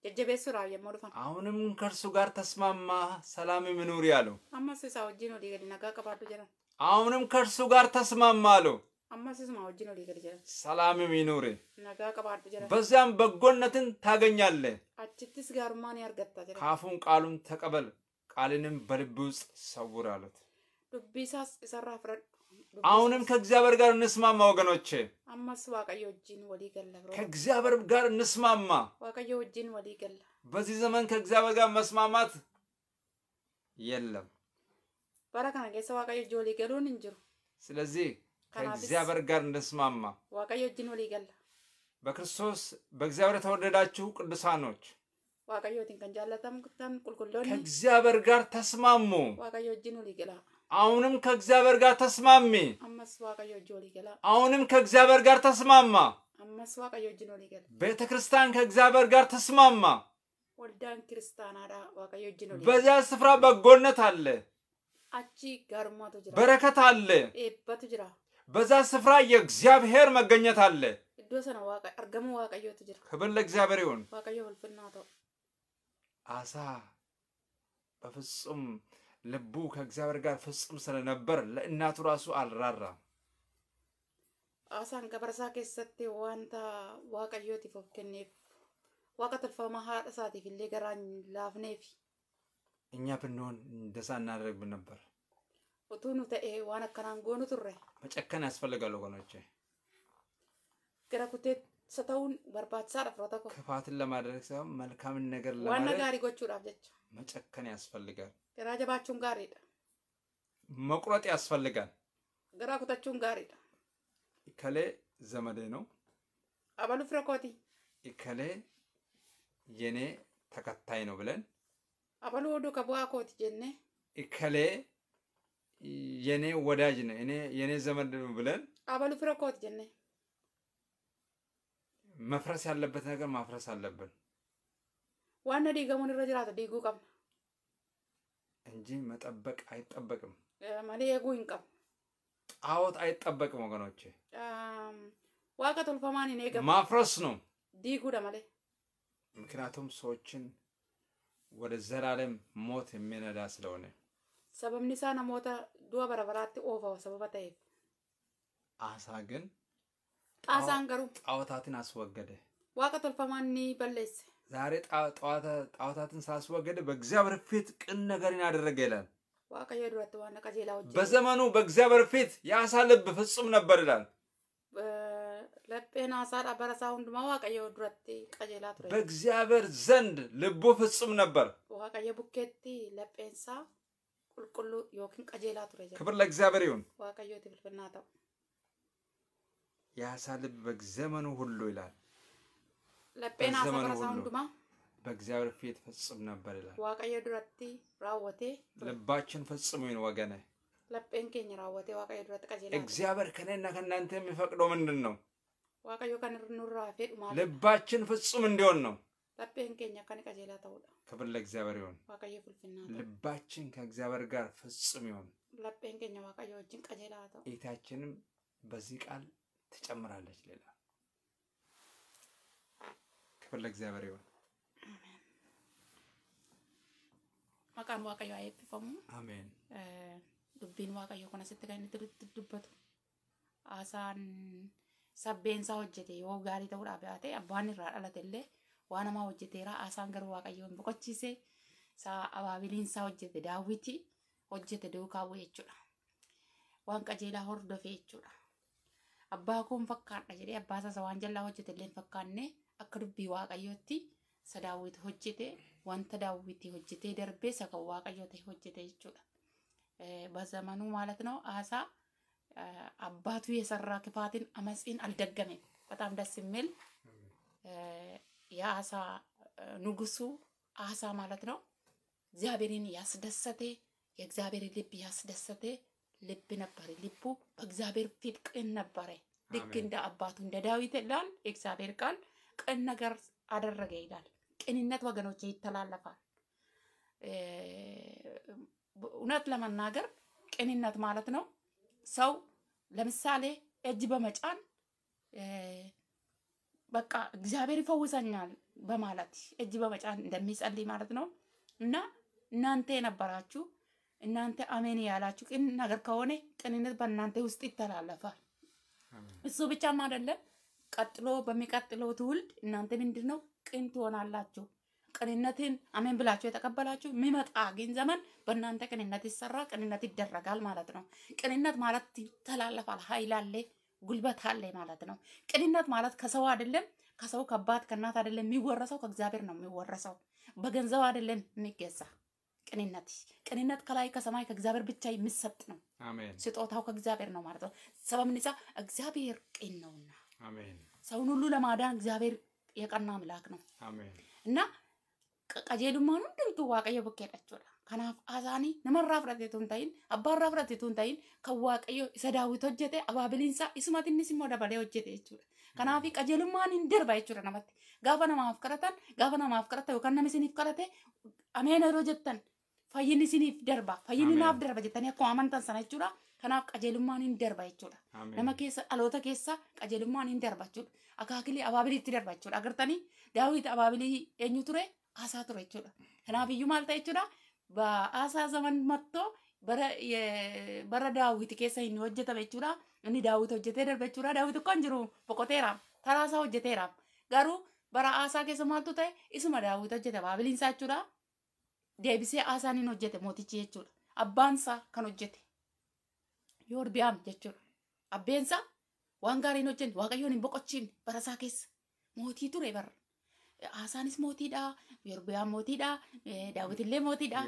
ጀጀቤ ራብ የሞ አሁንም ከእርሱ ጋር ተስማማ ሰላም ምኑር ያለው አማስሳ ሳ ነው ሊገድ ነጋ ቀባዱ ጀራ አሁንም ከእርሱ ጋር ተስማማ አለው አማስሳ ስማ ነው ሊገድ ጀራ ሰላም ምኑር ነጋ ቀባዱ ጀራ በዚያም በጎነትን ታገኛለህ አችትስ ማን ያርገታ ጀራ ካፉን ቃሉን ተቀበል ቃልንም በልብ ውስጥ ሰውር አሉት ዱቢሳስ እሰራ ፍረዱ አሁንም ከእግዚአብሔር ጋር እንስማማ ወገኖች ከእግዚአብሔር ጋር እንስማማ። በዚህ ዘመን ከእግዚአብሔር ጋር መስማማት የለም። ስለዚህ ከእግዚአብሔር ጋር እንስማማ። በክርስቶስ በእግዚአብሔር የተወደዳችሁ ቅዱሳኖች ከእግዚአብሔር ጋር ተስማሙ። አሁንም ከእግዚአብሔር ጋር ተስማሚ። አሁንም ከእግዚአብሔር ጋር ተስማማ። ቤተ ክርስቲያን ከእግዚአብሔር ጋር ተስማማ። በዚያ ስፍራ በጎነት አለ፣ በረከት አለ። በዛ ስፍራ የእግዚአብሔር መገኘት አለ። ክብር ለእግዚአብሔር ይሁን። አሳ በፍጹም ልቡ ከእግዚአብሔር ጋር ፍጹም ስለነበር ለእናቱ ራሱ አልራራም። አሳን ገበርሳ ኬሰት ዋንታ ዋቀዮቲፍ ኦፍ ከኔፍ ዋቀ ተልፈማ ሀደ እሳቲፍ ሌ ገራኝ ላፍኔፊ እኛ ብንሆን እንደዛ እናደርግ ነበር። ኡቱኑ ተኤ ዋን አከናን ጎኑ ቱሬ መጨከን ያስፈልጋሉ ወገኖቼ። ገረኩቴ ሰተውን በርባት ሳር ፍሮተኮ ክፋትን ለማድረግ ሳይሆን መልካምን ነገር ለማድረግ ዋና ጋሪ ጎቹ ዳፍ ጀቻ መጨከን ያስፈልጋል። ግራ ጀባችሁን ጋር ሄደ መቁረጥ ያስፈልጋል። ግራ ኩታችሁን ጋር ሄደ እከሌ ዘመዴ ነው አበሉ ፍረኮቲ እከሌ የኔ ተከታይ ነው ብለን አበሉ ወዶ ከቡዋ ጀኔ እከሌ የኔ ወዳጅ ነው የኔ ዘመድ ነው ብለን አበሉ ፍረኮት ጀኔ መፍረስ ያለበት ነገር ማፍረስ አለብን። ዋና ዴገሙን irra jiraata deeguu qabna እንጂ መጠበቅ አይጠበቅም። ማለ የጉ ይንቀም ጣዖት አይጠበቅም ወገኖች ዋቀ ቶልፈማን ኔገ ማፍረስ ነው ዲጉ ደማለ ምክንያቱም ሰዎችን ወደ ዘላለም ሞት የሚነዳ ስለሆነ ሰበብ ኒሳነ ሞተ ዱአ በረበራት ኦፈ ሰበበ ተኤፍ አሳ ግን ጣሳን ገሩ ጣዖታትን አስወገደ ዋቀ ቶልፈማን በለይሴ ዛሬ ጣዖታትን ሳስወገደ በእግዚአብሔር ፊት ቅን ነገርን ያደረገ ይላል። በዘመኑ በእግዚአብሔር ፊት የአሳ ልብ ፍጹም ነበር ይላል። በእግዚአብሔር ዘንድ ልቡ ፍጹም ነበር። ክብር ለእግዚአብሔር ይሁን። የአሳ ልብ በዘመኑ ሁሉ ይላል Lapheen haasawaa hundumaa. በእግዚአብሔር ፊት ፈጽም ነበር ይላል። ዋቀየ ዱረቲ ራወቴ ልባችን ፈጽሞ ይን ወገነ ለጴን ኬኝ ራወቴ ዋቀየ ዱረት ቀጀላ እግዚአብሔር ከኔና ከእናንተ የሚፈቅደው ምንድን ነው? ዋቀዮ ከን ኑራ ፌዱማ ልባችን ፍጹም እንዲሆን ነው። ለጴን ኬኛ ከን ቀጀላ ተውዳ ክብር ለእግዚአብሔር ይሆን። ዋቀየ ፍልፍና ልባችን ከእግዚአብሔር ጋር ፍጹም ይሆን። ለጴን ኬኛ ዋቀዮ እጅን ቀጀላ ተው ኢታችንም በዚህ ቃል ትጨምራለች ሌላ ክብር ለእግዚአብሔር ይሁን። maqaan waaqayyo haa eebbifamu. Ameen. Eh, Dubbiin waaqayyo kana sitti kan inni dubbatu. Haasaan sabbeensaa hojjete yoo gaarii ta'uu dhaabe abbaan irraa dhalate illee waan namaa hojjeteera haasaan garuu waaqayyoon boqochiise abaabiliinsaa hojjete daawwiti hojjete duukaa bu'e jechuudha. Waan qajeelaa hordofee jechuudha. Abbaa kun fakkaadha jedhee abbaa isaa waan jallaa hojjete illee fakkaannee. akka dubbii waaqayyootti isa daawwiti hojjete wanta daawwiti hojjetee darbee isa kan waaqayyo ta'e hojjete jechuudha. Bazamanuu maalat ነው አሳ አባቱ የሰራ ክፋትን አመፅን አልደገመም። በጣም ደስ የሚል የአሳ ንጉሱ አሳ ማለት ነው እግዚአብሔርን ያስደሰተ የእግዚአብሔር ልብ ያስደሰተ ልብ ነበር። ልቡ በእግዚአብሔር ፊት ቅን ነበረ። ልክ እንደ አባቱ እንደ ዳዊት ይላል የእግዚአብሔር ቃል። ቅን ነገር አደረገ ይላል። ቅንነት ወገኖቼ ይተላለፋል። እውነት ለመናገር ቅንነት ማለት ነው። ሰው ለምሳሌ እጅ በመጫን በቃ እግዚአብሔር ይፈውሰኛል በማለት እጅ በመጫን እንደሚጸልይ ማለት ነው። እና እናንተ የነበራችሁ እናንተ አሜን ያላችሁ ቅን ነገር ከሆነ ቅንነት በእናንተ ውስጥ ይተላለፋል። እሱ ብቻም አይደለም። ቀጥሎ በሚቀጥለው ትውልድ እናንተ ምንድን ነው ቅን ትሆናላችሁ። ቅንነትን አሜን ብላችሁ የተቀበላችሁ የሚመጣ ግን ዘመን በእናንተ ቅንነት ይሰራ፣ ቅንነት ይደረጋል ማለት ነው። ቅንነት ማለት ይተላለፋል። ኃይል አለ፣ ጉልበት አለ ማለት ነው። ቅንነት ማለት ከሰው አይደለም፣ ከሰው ከአባት ከእናት አይደለም የሚወረሰው፣ ከእግዚአብሔር ነው የሚወረሰው። በገንዘብ አይደለም የሚገዛ ቅንነት ቅንነት ከላይ ከሰማይ ከእግዚአብሔር ብቻ የሚሰጥ ነው። ስጦታው ከእግዚአብሔር ነው ማለት ነው። ሰበብ እግዚአብሔር ቅን ነውና ሰውን ሁሉ ለማዳን እግዚአብሔር የቀና አምላክ ነው። እና ቀጀልማ ነው እንደምቱ ዋቀየ በከዳቸው ከናፍ አዛኒ ነመራ ፍረት የቱንታይን አባራ የቱንታይን ከዋቀዮ ሰዳዊት ወጀቴ አባብሊንሳ ይስማትን ሲሞ ደበለ ወጀቴ ይችላል ከናፊ ቀጀልማን እንደር ባይችሁ ረናበት ጋፈነ ማፍከረታን ጋፈነ ማፍከረተ ወከነ ምስኒ ፍከረቴ አሜነ ሮጀተን ፈይኒ ሲኒ ደርባ ፈይኒ ናፍ ደርባ ጀተን ያቆማን ተንሰናችሁላ Kanaaf qajeelummaan hin darba jechuudha. Nama keessa dhaloota keessa qajeelummaan darba jechuudha. Akaakilii abaabiliitti darba jechuudha. Agartanii daawwiti abaabilii eenyu ture? Aasaa ture jechuudha. Kanaaf maal ta'e jechuudha? Aasaa zaman mattoo bara daawwiti keessa hojjetame jechuudha. Inni daawwiti hojjetee darba jechuudha. Daawwiti kan jiru boqoteeraam. Karaa hojjeteeraam. Garuu bara aasaa keessa maaltu ta'e isuma daawwiti hojjete abaabiliin isaa jechuudha. Deebisee aasaan hin hojjete mootichi jechuudha. Abbaan kan hojjete. yoo deemu jechuudha. Abbeensa waan gaariin hojjenne waaqayyoon hin boqochiifne barasaa keessa mootii ture bara. Haasaanis mootiidha, Yorbeeyaan mootiidha, Daawit illee mootiidha.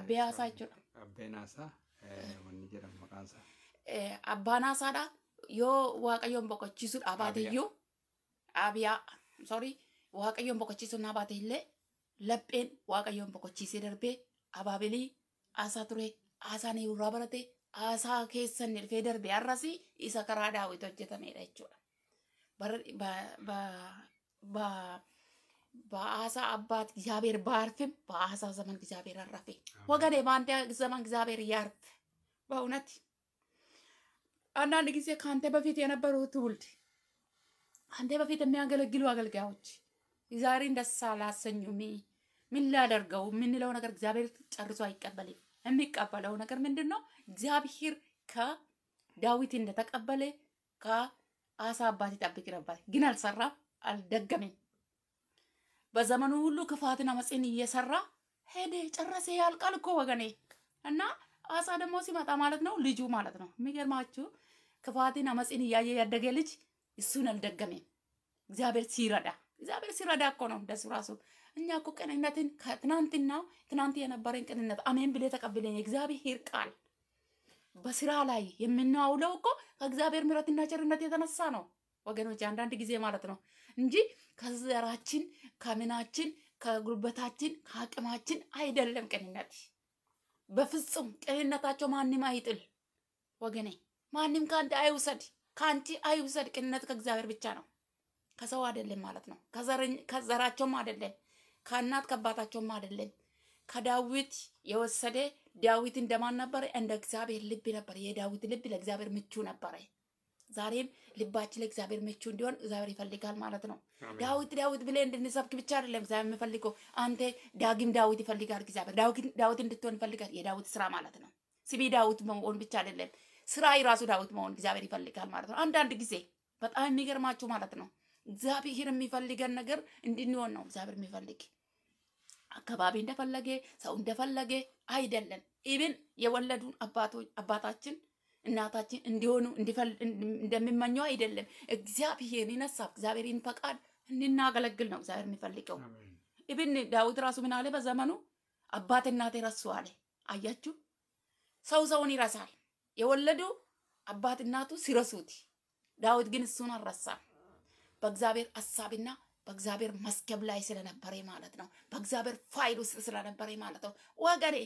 Abbee Haasaa jechuudha. Abbeen Haasaa wanni jedhamu maqaan isaa. Abbaan Haasaadha. Yoo waaqayyoon boqochiisuu dhaabaate iyyuu Abiyaa, sorry, waaqayyoon boqochiisuu dhaabaate illee lapheen waaqayyoon boqochiisee darbee abaabilii Haasaa ture aasaan hiurraa barate aasaa keessan dhilfee darbe har'as isa karaa daawwiti hojjetamedha jechuudha. በአሳ አባት እግዚአብሔር ባያርፍም በአሳ ዘመን እግዚአብሔር አረፈ። ወገኔ በአንተ ዘመን እግዚአብሔር ያርፍ። በእውነት አንዳንድ ጊዜ ከአንተ በፊት የነበሩ ትውልድ አንተ በፊት የሚያገለግሉ አገልጋዮች ዛሬ ደስ አላሰኙም። ምን ላደርገው የምንለው ነገር እግዚአብሔር ጨርሶ አይቀበልም። የሚቀበለው ነገር ምንድን ነው? እግዚአብሔር ከዳዊት እንደተቀበለ ከአሳ አባት ይጠብቅ ነበር፣ ግን አልሰራም፣ አልደገምም። በዘመኑ ሁሉ ክፋትና መጽን እየሰራ ሄደ። ጨረሰ። ያልቃል እኮ ወገኔ። እና አሳ ደግሞ ሲመጣ ማለት ነው ልጁ ማለት ነው። የሚገርማችሁ ክፋትን መጽን እያየ ያደገ ልጅ እሱን አልደገመም። እግዚአብሔር ሲረዳ እግዚአብሔር ሲረዳ እኮ ነው ደሱ ራሱ እኛ እኮ ቅንነትን ከትናንትና ትናንት የነበረን ቅንነት አሜን ብለ ተቀብለኝ የእግዚአብሔር ቃል በስራ ላይ የምናውለው እኮ ከእግዚአብሔር ምሕረትና ቸርነት የተነሳ ነው ወገኖች፣ አንዳንድ ጊዜ ማለት ነው እንጂ ከዘራችን ከምናችን ከጉልበታችን ከአቅማችን አይደለም። ቅንነት በፍጹም ቅንነታቸው ማንም አይጥል ወገኔ፣ ማንም ከአንድ አይውሰድ፣ ከአንቺ አይውሰድ። ቅንነት ከእግዚአብሔር ብቻ ነው፣ ከሰው አይደለም ማለት ነው፣ ከዘራቸውም አይደለም። ከእናት ከአባታቸውም አይደለም። ከዳዊት የወሰደ ዳዊት እንደማን ነበረ? እንደ እግዚአብሔር ልብ ነበረ። የዳዊት ልብ ለእግዚአብሔር ምቹ ነበረ። ዛሬም ልባችን ለእግዚአብሔር ምቹ እንዲሆን እግዚአብሔር ይፈልጋል ማለት ነው። ዳዊት ዳዊት ብለን እንድንሰብክ ብቻ አይደለም እግዚአብሔር የምፈልገው አንተ ዳግም ዳዊት ይፈልጋል እግዚአብሔር። ዳዊት እንድትሆን ይፈልጋል። የዳዊት ስራ ማለት ነው። ስሜ ዳዊት መሆን ብቻ አይደለም፣ ስራ የራሱ ዳዊት መሆን እግዚአብሔር ይፈልጋል ማለት ነው። አንዳንድ ጊዜ በጣም የሚገርማችሁ ማለት ነው እግዚአብሔር የሚፈልገን ነገር እንድንሆን ነው እግዚአብሔር የሚፈልግ አካባቢ እንደፈለገ ሰው እንደፈለገ አይደለም። ኢብን የወለዱን አባታችን እናታችን እንዲሆኑ እንደሚመኘው አይደለም። እግዚአብሔር ይነሳ እግዚአብሔርን ፈቃድ እንናገለግል ነው እግዚአብሔር የሚፈልገው። ኢብን ዳዊት ራሱ ምን አለ? በዘመኑ አባት እናቴ ረሱ አለ። አያችሁ፣ ሰው ሰውን ይረሳል። የወለዱ አባት እናቱ ሲረሱት፣ ዳዊት ግን እሱን አልረሳም። በእግዚአብሔር ሀሳብና በእግዚአብሔር መስገብ ላይ ስለነበረ ማለት ነው። በእግዚአብሔር ፋይል ውስጥ ስለነበረ ማለት ነው። ወገኔ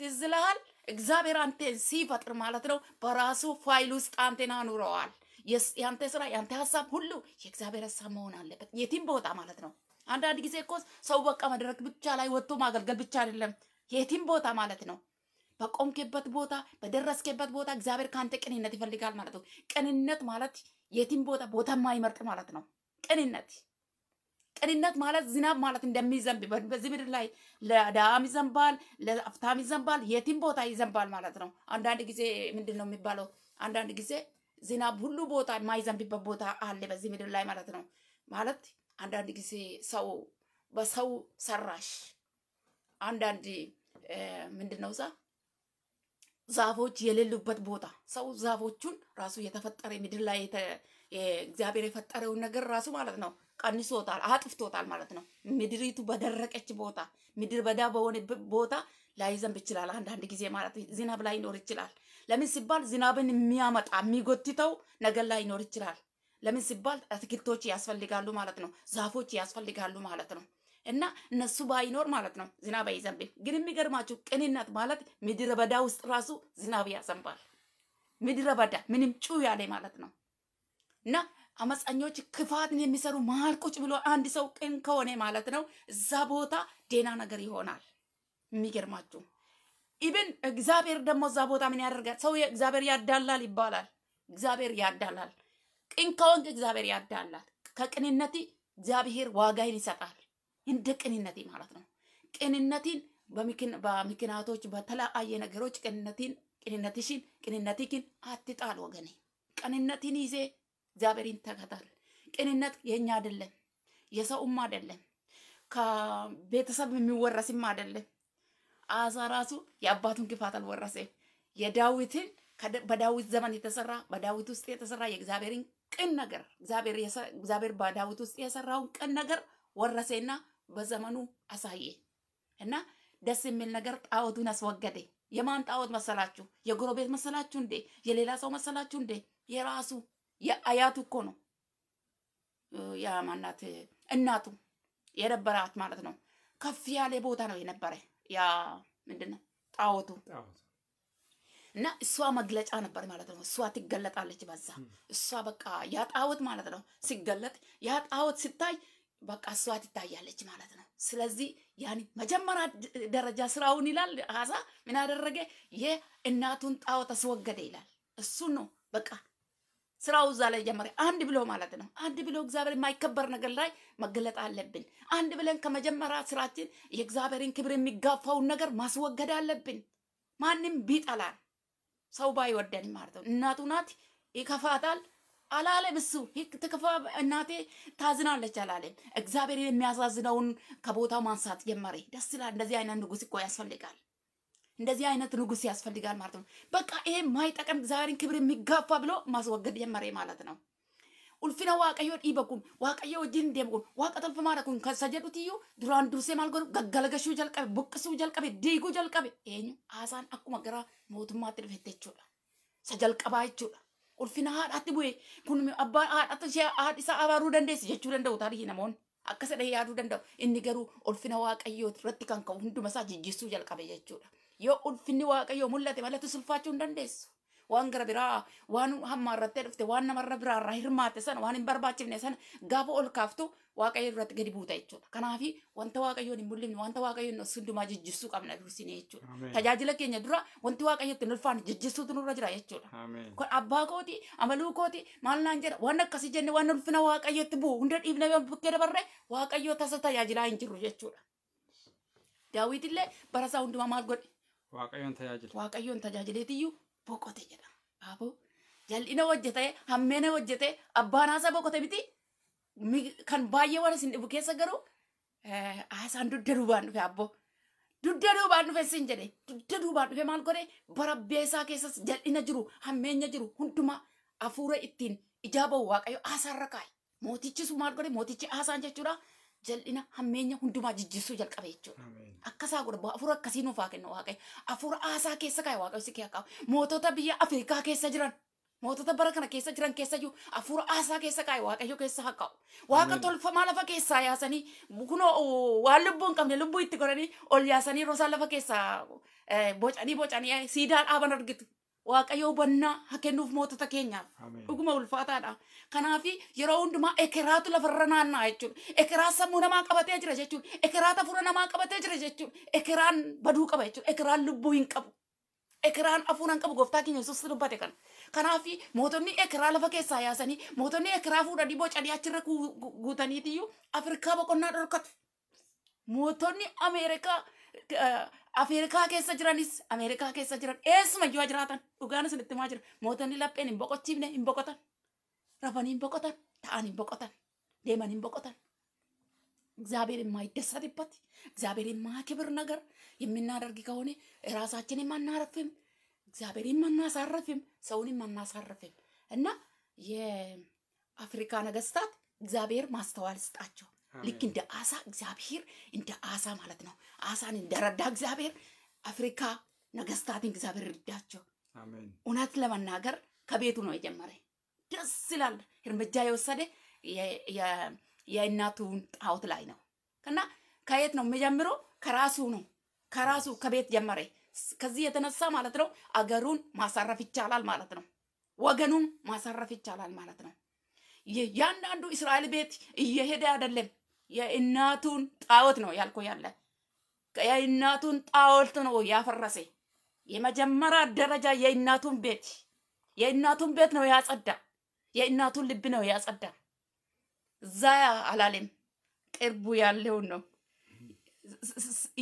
ትዝ ይልሃል? እግዚአብሔር አንተን ሲፈጥር ማለት ነው በራሱ ፋይል ውስጥ አንተን አኑረዋል። የአንተ ስራ፣ የአንተ ሀሳብ ሁሉ የእግዚአብሔር ሀሳብ መሆን አለበት፣ የትም ቦታ ማለት ነው። አንዳንድ ጊዜ እኮ ሰው በቃ መድረክ ብቻ ላይ ወጥቶ ማገልገል ብቻ አይደለም፣ የትም ቦታ ማለት ነው። በቆምክበት ቦታ በደረስክበት ቦታ እግዚአብሔር ከአንተ ቅንነት ይፈልጋል ማለት ነው። ቅንነት ማለት የትም ቦታ ቦታ የማይመርጥ ማለት ነው። ቅንነት ቅንነት ማለት ዝናብ ማለት እንደሚዘንብ በዚህ ምድር ላይ ለዳም ይዘንባል፣ ለአፍታም ይዘንባል፣ የትም ቦታ ይዘንባል ማለት ነው። አንዳንድ ጊዜ ምንድን ነው የሚባለው? አንዳንድ ጊዜ ዝናብ ሁሉ ቦታ የማይዘንብበት ቦታ አለ በዚህ ምድር ላይ ማለት ነው። ማለት አንዳንድ ጊዜ ሰው በሰው ሰራሽ አንዳንድ ምንድን ነው እዛ ዛፎች የሌሉበት ቦታ ሰው ዛፎቹን ራሱ የተፈጠረ ምድር ላይ እግዚአብሔር የፈጠረውን ነገር ራሱ ማለት ነው ቀንሶታል፣ አጥፍቶታል ማለት ነው። ምድሪቱ በደረቀች ቦታ ምድር በዳ በሆነ ቦታ ላይዘንብ ይችላል፣ አንዳንድ ጊዜ ማለት ዝናብ ላይኖር ይችላል። ለምን ሲባል ዝናብን የሚያመጣ የሚጎትተው ነገር ላይኖር ይችላል። ለምን ሲባል አትክልቶች ያስፈልጋሉ ማለት ነው። ዛፎች ያስፈልጋሉ ማለት ነው። እና እነሱ ባይኖር ማለት ነው ዝናብ አይዘንብም። ግን የሚገርማችሁ ቅንነት ማለት ምድረ በዳ ውስጥ ራሱ ዝናብ ያዘንባል። ምድረ በዳ ምንም ጩ ያለ ማለት ነው እና አመፀኞች ክፋትን የሚሰሩ መሀል ቁጭ ብሎ አንድ ሰው ቅን ከሆነ ማለት ነው፣ እዛ ቦታ ዴና ነገር ይሆናል። የሚገርማችሁ ኢብን እግዚአብሔር ደግሞ እዛ ቦታ ምን ያደርጋል? ሰው እግዚአብሔር ያዳላል ይባላል። እግዚአብሔር ያዳላል። ቅን ከሆንክ እግዚአብሔር ያዳላል። ከቅንነት እግዚአብሔር ዋጋይን ይሰጣል። እንደ ቅንነት ማለት ነው። ቅንነትን በምክንያቶች በተለያየ ነገሮች ቅንነትን ቅንነትሽን ቅንነትክን አትጣል ወገኔ። ቅንነትን ይዜ እግዚአብሔርን ተከተል። ቅንነት የኛ አይደለም፣ የሰውም አይደለም፣ ከቤተሰብ የሚወረስም አይደለም። አሳ ራሱ የአባቱን ክፋት አልወረሰ። የዳዊትን በዳዊት ዘመን የተሰራ በዳዊት ውስጥ የተሰራ የእግዚአብሔርን ቅን ነገር እግዚአብሔር በዳዊት ውስጥ የሰራውን ቅን ነገር ወረሴና በዘመኑ አሳየ እና ደስ የሚል ነገር ጣዖቱን አስወገደ። የማን ጣዖት መሰላችሁ? የጎረቤት መሰላችሁ እንዴ? የሌላ ሰው መሰላችሁ እንዴ? የራሱ የአያቱ እኮ ነው የማናት እናቱ የነበራት ማለት ነው። ከፍ ያለ ቦታ ነው የነበረ ያ ምንድን ነው ጣዖቱ እና እሷ መግለጫ ነበር ማለት ነው። እሷ ትገለጣለች በዛ እሷ በቃ ያ ጣዖት ማለት ነው ሲገለጥ ያ ጣዖት ሲታይ በቃ እሷ ትታያለች ማለት ነው። ስለዚህ ያን መጀመሪያ ደረጃ ስራውን ይላል ሀዛ ምን አደረገ? የእናቱን ጣዖት አስወገደ ይላል። እሱ ነው በቃ ስራው እዛ ላይ ጀመረ። አንድ ብሎ ማለት ነው። አንድ ብሎ እግዚአብሔር የማይከበር ነገር ላይ መገለጥ አለብን። አንድ ብለን ከመጀመሪያ ስራችን የእግዚአብሔርን ክብር የሚጋፋውን ነገር ማስወገድ አለብን። ማንም ቢጠላን ሰው ባይወደን ማለት ነው። እናቱ ናት፣ ይከፋታል አላለም። እሱ ትክፋ እናቴ ታዝናለች አላለም። እግዚአብሔር የሚያሳዝነውን ከቦታው ማንሳት ጀመረ። ደስ ይላል። እንደዚህ አይነት ንጉስ እኮ ያስፈልጋል። እንደዚህ አይነት ንጉስ ያስፈልጋል ማለት ነው። በቃ ይሄ ማይጠቀም እግዚአብሔርን ክብር የሚጋፋ ብሎ ማስወገድ ጀመረ ማለት ነው። ኡልፊነ ዋቀዮ ዲበኩም ዋቀዮ ጅን ደምኩም ዋቀ ተልፈ ማረኩም ከሰጀዱት እዩ ዱራን ዱርሴ ማልጎኑ ገገለገሹ ጀልቀቤ ቡቅሱ ጀልቀቤ ዲጉ ጀልቀቤ ኤኙ አሳን አኩመ ገራ ሞቱማት ድፈት ጀቹዳ ሰጀልቀባ ጀቹዳ ኡልፊነ ሃዳት ቡኤ ኩን አባ ሃዳት ሸ ሃድ ኢሳ አባሩ ደንዴስ ጀቹ ደንደው ታሪ ነሞን አከሰደ ያዱ ደንደው እኒ ገሩ ኡልፊነ ዋቀዮ ረትካን ከሁንዱ መሳ ጅጅሱ ጀልቀቤ ጀቹዳ yoo ulfinni waaqayyoo mul'ate malatu sulfaachuu hin dandeessu. Waan gara biraa waan hamma irratti dhufte waan namarra irraa hirmaatte sana waan hin barbaachifne sana gaafa ol kaaftu waaqayyo irratti gadi buuta jechuudha. Kanaaf wanta waaqayyoon hin mul'ifne wanta waaqayyoon os hundumaa jijjissuu qabna dursine jechuudha. Tajaajila keenya dura wanti waaqayyo ittiin ulfaanne jijjissuutu nurra jira jechuudha. Kun abbaa kooti amaluu kooti maal naan jedha waan akkasii jenne waan ulfina itti bu'u hunda dhiibna yoo bukkee dabarre waaqayyo tasa tajaajilaa hin jirru jechuudha. Daawwitillee barasaa hundumaa maal godhe Waaqayyoon tajaajila. Waaqayyoon tajaajileetiyyuu boqote jedha. Aaboo jal'ina hojjetee hammeena hojjetee abbaan haasaa boqote miti kan baay'ee waan isin dhibu keessa garuu haasaan dudda duubaan dhufe abboo. Dudda duubaan dhufe sin jedhe dudda duubaan dhufe maal godhe bara beesaa keessas jal'ina jiru hammeenya jiru hundumaa hafuura ittiin ijaaba waaqayyo haasaarra kaaye mootichis maal godhe mootichi haasaan jechuudha. jal'ina hammeenya hundumaa jijjiirsuu jalqabe jechuudha. Akkasaa godha afur akkasii nuuf haa kennu Waaqayyo. afur aasaa keessa kaa'e Waaqayyo si kee kaa'u. Mootota biyya Afrikaa keessa jiran mootota bara kana keessa jiran keessa jiru afur aasaa keessa kaa'e Waaqayyo keessa haa Waaqa tolfamaa lafa keessaa yaasanii kunoo waan lubbuu hin qabne lubbuu itti godhanii ol yaasanii rosaan lafa keessaa bocanii bocanii siidaa dhaaban argitu. waaqayyo hubannaa haa kennuuf mootota keenyaaf dhuguma ulfaataadha. Kanaaf yeroo hundumaa ekiraatu lafarra naanna'a jechuudha. Ekiraa sammuu namaa qabatee jira jechuudha. Ekiraa tafura namaa qabatee jira jechuudha. Ekiraan baduu qaba jechuudha. Ekiraan lubbuu hin qabu. Ekiraan afuun hin qabu gooftaa keenya Yesuus dubbate kana. Kanaaf mootonni ekiraa lafa keessaa yaasanii mootonni ekiraa fuudhanii bocanii achirra guutaniitiyyuu Afrikaa boqonnaa dhorkatu. Mootonni Ameerikaa Afrikaa keessa jiranis Ameerikaa keessa jiran eessuma iyyuu jiraatan dhugaan isin itti maa jira mootonni lapheen hin boqochiifne hin boqotan rafanii hin boqotan ta'an hin boqotan deeman hin boqotan kibir nagar እግዚአብሔር የማይደሰትበት እግዚአብሔር የማያከብር ነገር የምናደርግ ከሆነ ራሳችንም አናረፍም፣ sa'uun አናሳርፍም፣ ሰውንም አናሳርፍም እና የአፍሪካ ነገስታት እግዚአብሔር maastawaalis ስጣቸው። ልክ እንደ አሳ እግዚአብሔር እንደ አሳ ማለት ነው። አሳን እንደረዳ እግዚአብሔር አፍሪካ ነገስታትን እግዚአብሔር ረዳቸው። እውነት ለመናገር ከቤቱ ነው የጀመረ። ደስ ይላል። እርምጃ የወሰደ የእናቱን ጣዖት ላይ ነው እና ከየት ነው የሚጀምሮ? ከራሱ ነው። ከራሱ ከቤት ጀመረ። ከዚህ የተነሳ ማለት ነው አገሩን ማሳረፍ ይቻላል ማለት ነው። ወገኑን ማሳረፍ ይቻላል ማለት ነው። ያንዳንዱ እስራኤል ቤት እየሄደ አይደለም የእናቱን ጣዖት ነው ያልኩ ያለ የእናቱን ጣዖት ነው ያፈረሰ። የመጀመሪያ ደረጃ የእናቱን ቤት የእናቱን ቤት ነው ያጸዳ። የእናቱን ልብ ነው ያጸዳ። እዛ አላለም። ቅርቡ ያለውን ነው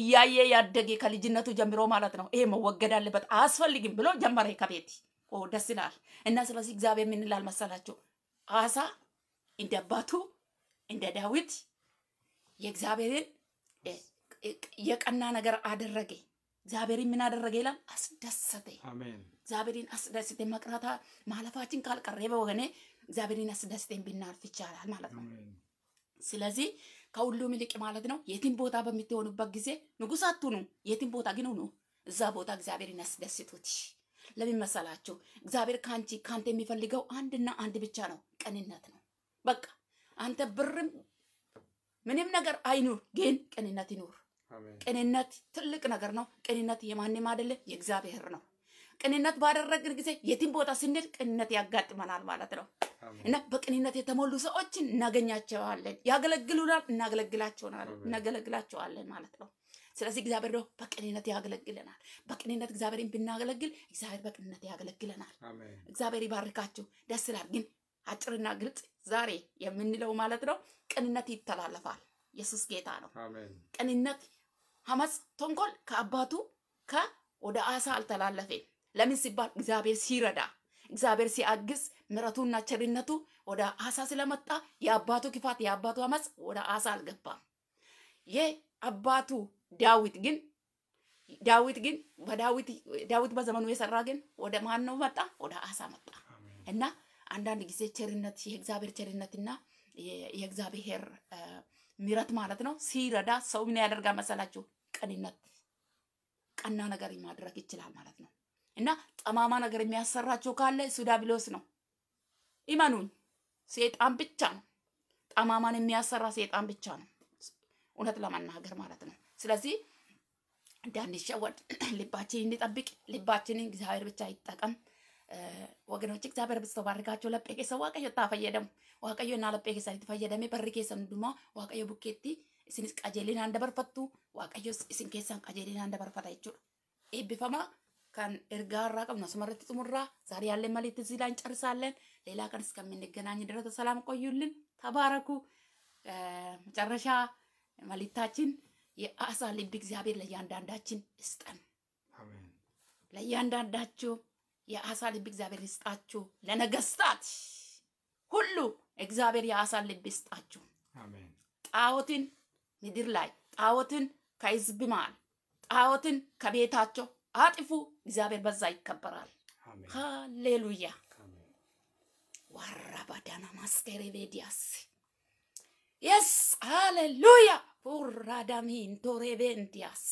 እያየ ያደገ ከልጅነቱ ጀምሮ ማለት ነው። ይሄ መወገድ አለበት አያስፈልግም ብሎ ጀመረ ከቤት ደስ ይላል። እና ስለዚህ እግዚአብሔር ምን ይላል መሰላችሁ? አሳ እንደ አባቱ እንደ ዳዊት የእግዚአብሔርን የቀና ነገር አደረገ። እግዚአብሔርን ምን አደረገ ይላል? አስደሰተ። እግዚአብሔርን አስደሰተ። መቅራታ ማለፋችን ካልቀረበ ወገኔ እግዚአብሔርን አስደስተን ብናልፍ ይቻላል ማለት ነው። ስለዚህ ከሁሉም ይልቅ ማለት ነው የትም ቦታ በምትሆኑበት ጊዜ ንጉስ አትሁኑ። የትም ቦታ ግን ሁኑ። እዛ ቦታ እግዚአብሔርን አስደስቱት። ለምን መሰላችሁ? እግዚአብሔር ከአንቺ ከአንተ የሚፈልገው አንድና አንድ ብቻ ነው፣ ቅንነት ነው። በቃ አንተ ብርም ምንም ነገር አይኑር፣ ግን ቅንነት ይኑር። ቅንነት ትልቅ ነገር ነው። ቅንነት የማንም አይደለም፣ የእግዚአብሔር ነው። ቅንነት ባደረግን ጊዜ የትም ቦታ ስንል ቅንነት ያጋጥመናል ማለት ነው እና በቅንነት የተሞሉ ሰዎችን እናገኛቸዋለን፣ ያገለግሉናል፣ እናገለግላቸዋለን ማለት ነው። ስለዚህ እግዚአብሔር ደግሞ በቅንነት ያገለግለናል። በቅንነት እግዚአብሔርን ብናገለግል እግዚአብሔር በቅንነት ያገለግለናል። እግዚአብሔር ይባርካችሁ። ደስ ይላል። ግን አጭርና ግልጽ ዛሬ የምንለው ማለት ነው። ቅንነት ይተላለፋል። ኢየሱስ ጌታ ነው። ቅንነት፣ ሐመፅ፣ ተንኮል ከአባቱ ከወደ አሳ አልተላለፈም። ለምን ሲባል እግዚአብሔር ሲረዳ እግዚአብሔር ሲያግዝ ምረቱና ቸርነቱ ወደ አሳ ስለመጣ የአባቱ ክፋት የአባቱ አመፅ ወደ አሳ አልገባም። የአባቱ ዳዊት ግን ዳዊት ግን በዳዊት ዳዊት በዘመኑ የሰራ ግን ወደ ማን ነው መጣ? ወደ አሳ መጣ እና አንዳንድ ጊዜ ቸርነት የእግዚአብሔር ቸርነትና የእግዚአብሔር ምረት ማለት ነው ሲረዳ ሰው ምን ያደርጋል መሰላችሁ? ቀንነት ቀና ነገር ማድረግ ይችላል ማለት ነው። እና ጠማማ ነገር የሚያሰራቸው ካለ እሱ ዲያብሎስ ነው። ይመኑን፣ ሴጣን ብቻ ነው። ጠማማን የሚያሰራ ሴጣን ብቻ ነው፣ እውነት ለመናገር ማለት ነው። ስለዚህ እንዳንሸወድ ልባችን እንዲጠብቅ ልባችንን እግዚአብሔር ብቻ ይጠቀም። ወገኖች እግዚአብሔር ብስተው ባርካቸው ለጴ ኬሰ ዋቀዮ ታ ፈየደሙ ዋቀዮ እና ለጴ ኬሳኒት ፈየደሜ በር ኬሰን ዱማ ዋቀዮ ቡኬቲ isinis qajeelinaan dabarfattu waaqayyos isin keessaan qajeelinaan dabarfata jechuudha. Eebbifamaa kan ergaa irraa qabnu asumarratti xumurraa zaari yaallee maliitti ziidaan carsaalleen ሌላ ቀንስ ከምንገናኝ ድረስ ሰላም ቆዩልን። ተባረኩ። መጨረሻ መልእክታችን የአሳ ልብ እግዚአብሔር ለእያንዳንዳችን ይስጠን። ለእያንዳንዳችሁ የአሳ ልብ እግዚአብሔር ይስጣችሁ። ለነገስታት ሁሉ እግዚአብሔር የአሳ ልብ ይስጣችሁ። ጣዖትን ምድር ላይ ጣዖትን ከህዝብ መሃል ጣዖትን ከቤታቸው አጥፉ። እግዚአብሔር በዛ ይከበራል። ሃሌሉያ ዋራባዳና ማስከሬ የስ ሃሌሉያ ፑራዳሚን ቶሬቤንዲያስ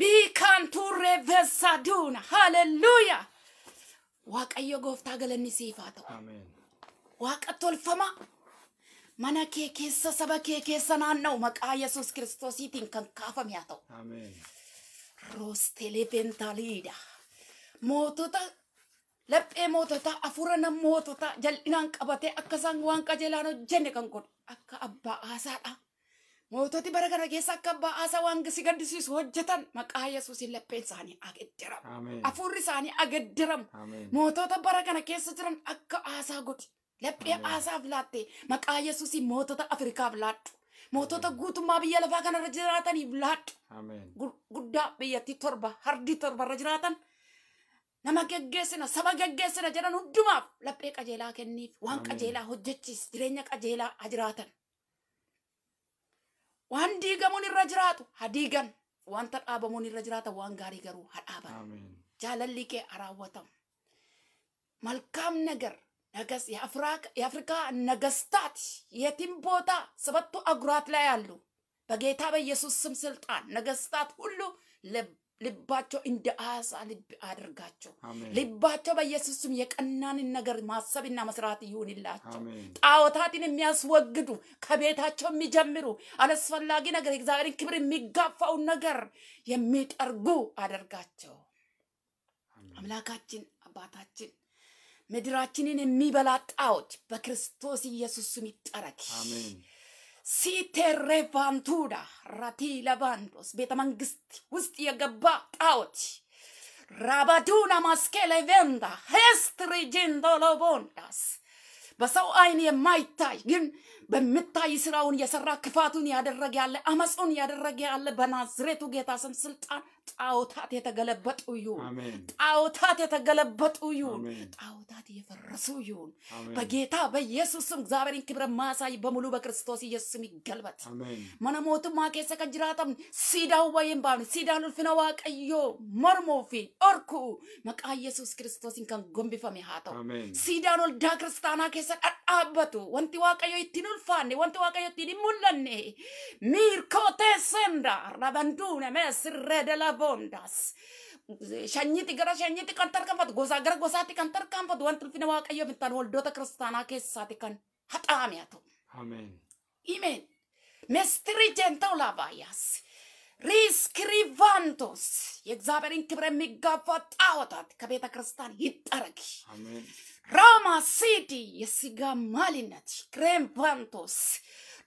ቢክ kanturree veessaa duuna haalelluuyaa waaqayyo gooftaa galanni siif haa ta'u waaqa tolfama mana kee keessa saba kee keessa naanna'u maqaa yesus kiristoosiitiin kan kaafame haa ta'u roosteleventaliidha mootota laphee mootota afurana mootota jal'inaan qabatee akkasaan waan qajeelaan hojjenne kan godhu akka abbaa haasaadha moototi bara kana keessa akka ba'aasa waan si gaddisiisu hojjetan maqaa yesuusin lapheen isaanii agedderamu hafuurri isaanii agedderamu mootota bara kana keessa jiran akka aasaa godhi laphee aasaaf laatte maqaa yesuusin mootota afrikaaf laadhu mootota guutummaa biyya lafaa kanarra jiraataniif laadhu guddaa biyyattii torba hardii torbarra jiraatan nama geggeessina saba geggeessina jedhan hundumaaf laphee qajeelaa kenniif waan qajeelaa hojjechiis jireenya qajeelaa jiraatan. waan diigamuun irra jiraatu haa diigan wanta dhaabamuun irra jiraata waan gaarii garuu haa dhaaban jaalalli kee haa raawwatamu መልካም ነገር nagas የአፍሪካ ነገስታት የትም ቦታ ሰባቱ አህጉራት ላይ ያሉ በጌታ በኢየሱስ ስም ስልጣን ነገስታት ሁሉ ልብ ልባቸው እንደ አሳ ልብ አድርጋቸው። ልባቸው በኢየሱስም የቀናንን ነገር ማሰብና መስራት ይሁንላቸው። ጣዖታትን የሚያስወግዱ ከቤታቸው የሚጀምሩ አላስፈላጊ ነገር እግዚአብሔርን ክብር የሚጋፋውን ነገር የሚጠርጉ አደርጋቸው። አምላካችን አባታችን ምድራችንን የሚበላ ጣዖት በክርስቶስ ኢየሱስም ይጠረግ። ሲቴሬቫንቱራ ራቲለቫንዶስ ቤተ መንግስት ውስጥ የገባ ጣዖት ራባዱና ማስኬሌቬንዳ ሄስትሪጂንዶሎቮንዳስ በሰው አይን የማይታይ ግን በምታይ ስራውን የሰራ ክፋቱን ያደረገ ያለ አመፁን ያደረገ ያለ በናዝሬቱ ጌታ ስም ስልጣን ጣዖታት የተገለበጡ ይሁን። ጣዖታት የተገለበጡ ይሁን። ጣዖታት የፈረሱ ይሁን። በጌታ በኢየሱስ ስም እግዚአብሔርን ክብረ ማሳይ በሙሉ በክርስቶስ ኢየሱስ ስም ይገልበት። መነሞቱማ ኬሰ ከጅራተም ሲዳው ወይም ባኑ ሲዳን ኡልፍነ ዋቀዮ መርሞፊ ኦርኩ መቃ ኢየሱስ ክርስቶስን ከን ጎንቢፈሜ ሀተው ሲዳን ወልዳ ክርስታና ኬሰ ዳዳበቱ ወንቲ ዋቀዮ ይትኑ ulfaanne wanti waaqayyottiin hin mul'anne miirkoo teessenda rabanduune mee sirree dalaboondas. shanyiti gara shanyiti kan tarkaanfatu gosaa gara gosaatti kan tarkaanfatu wanti ulfina waaqayyoof hin taane waldoota kiristaanaa keessaati kan haxaame haa ta'u. Ameen. Imeen. Mestiri jenta'u laabaayaas. ሪስክሪቫንቶስ የእግዚአብሔርን ክብር የሚጋፋ ጣዖታት ከቤተ ክርስቲያን ይጠረግ። አሜን ራማ ሲዲ የስጋ ማሊነት ክሬም ቫንቶስ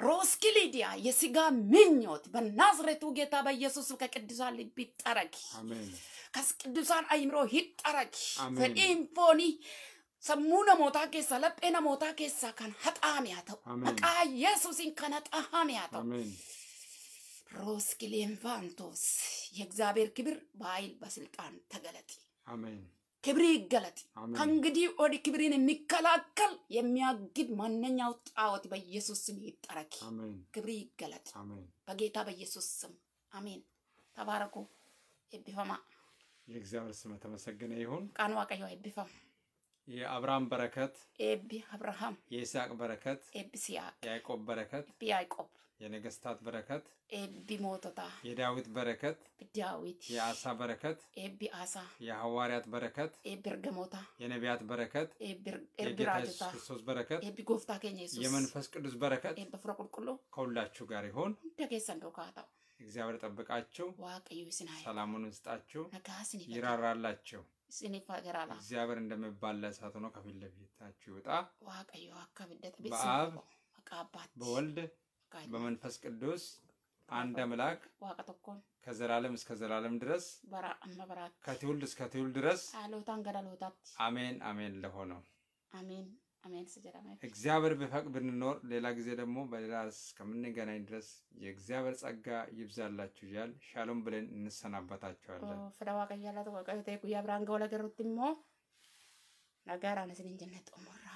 ሮስኪሊዲያ የስጋ ምኞት በናዝሬቱ ጌታ በኢየሱስ ከቅዱሳን ልብ ይጠረግ፣ ከቅዱሳን አይምሮ ይጠረግ። ፈኢንፎኒ ሰሙ ነሞታ ኬሳ ለጴ ነሞታ ኬሳ ከን ሀጣሚያ ተው መቃ ኢየሱስን ከን ተው ሮስኪሌን የእግዚአብሔር ክብር በኃይል በስልጣን ተገለጥ። አሜን። ክብር ይገለጥ። ከእንግዲህ ወዲህ ክብርን የሚከላከል የሚያግድ ማንኛው ጣዖት በኢየሱስ ስም ይጠረግ። ክብር ይገለጥ በጌታ በኢየሱስ ስም አሜን። ተባረኩ። ኤቢፈማ የእግዚአብሔር ስም የተመሰገነ ይሁን። ቃን ዋቀዮ ኤቢፈም የአብርሃም በረከት ኤቢ አብርሃም፣ የይስሐቅ በረከት ኤቢ ሲያቅ፣ ያዕቆብ በረከት ኤቢ ያዕቆብ የነገስታት በረከት ኤቢ ሞቶታ የዳዊት በረከት ዳዊት የአሳ በረከት ኤቢ አሳ የሐዋርያት በረከት ኤቢ የነቢያት በረከት ኤቢ ክርስቶስ በረከት ኤቢ ጎፍታ ኬኛ ሱስ የመንፈስ ቅዱስ በረከት ኤቢ ቁልቁሎ ከሁላችሁ ጋር ይሆን ደገሰን ካታው እግዚአብሔር ጠብቃችሁ ዋቀዩ ስና ሰላሙን ስጣችሁ ነጋስን ይራራላችሁ እግዚአብሔር እንደሚባል ለእሳት ሆኖ ከፊት ለፊታችሁ ይውጣ ዋቀዩ አካብደት በአብ በወልድ በመንፈስ ቅዱስ አንድ አምላክ ከዘላለም እስከ ዘላለም ድረስ ከትውልድ እስከ ትውልድ ድረስ አሜን አሜን ለሆነው አሜን አሜን እግዚአብሔር ቢፈቅድ ብንኖር ሌላ ጊዜ ደግሞ በሌላ እስከምንገናኝ ድረስ የእግዚአብሔር ጸጋ ይብዛላችሁ እያል ሻሎም ብለን እንሰናበታችኋለን። ፍዳ ዋቀያላ ተቋቋ ጉያ ብራንገ ወለገሩት ሞ ነጋር አነስን እንጀነት ጦሞራ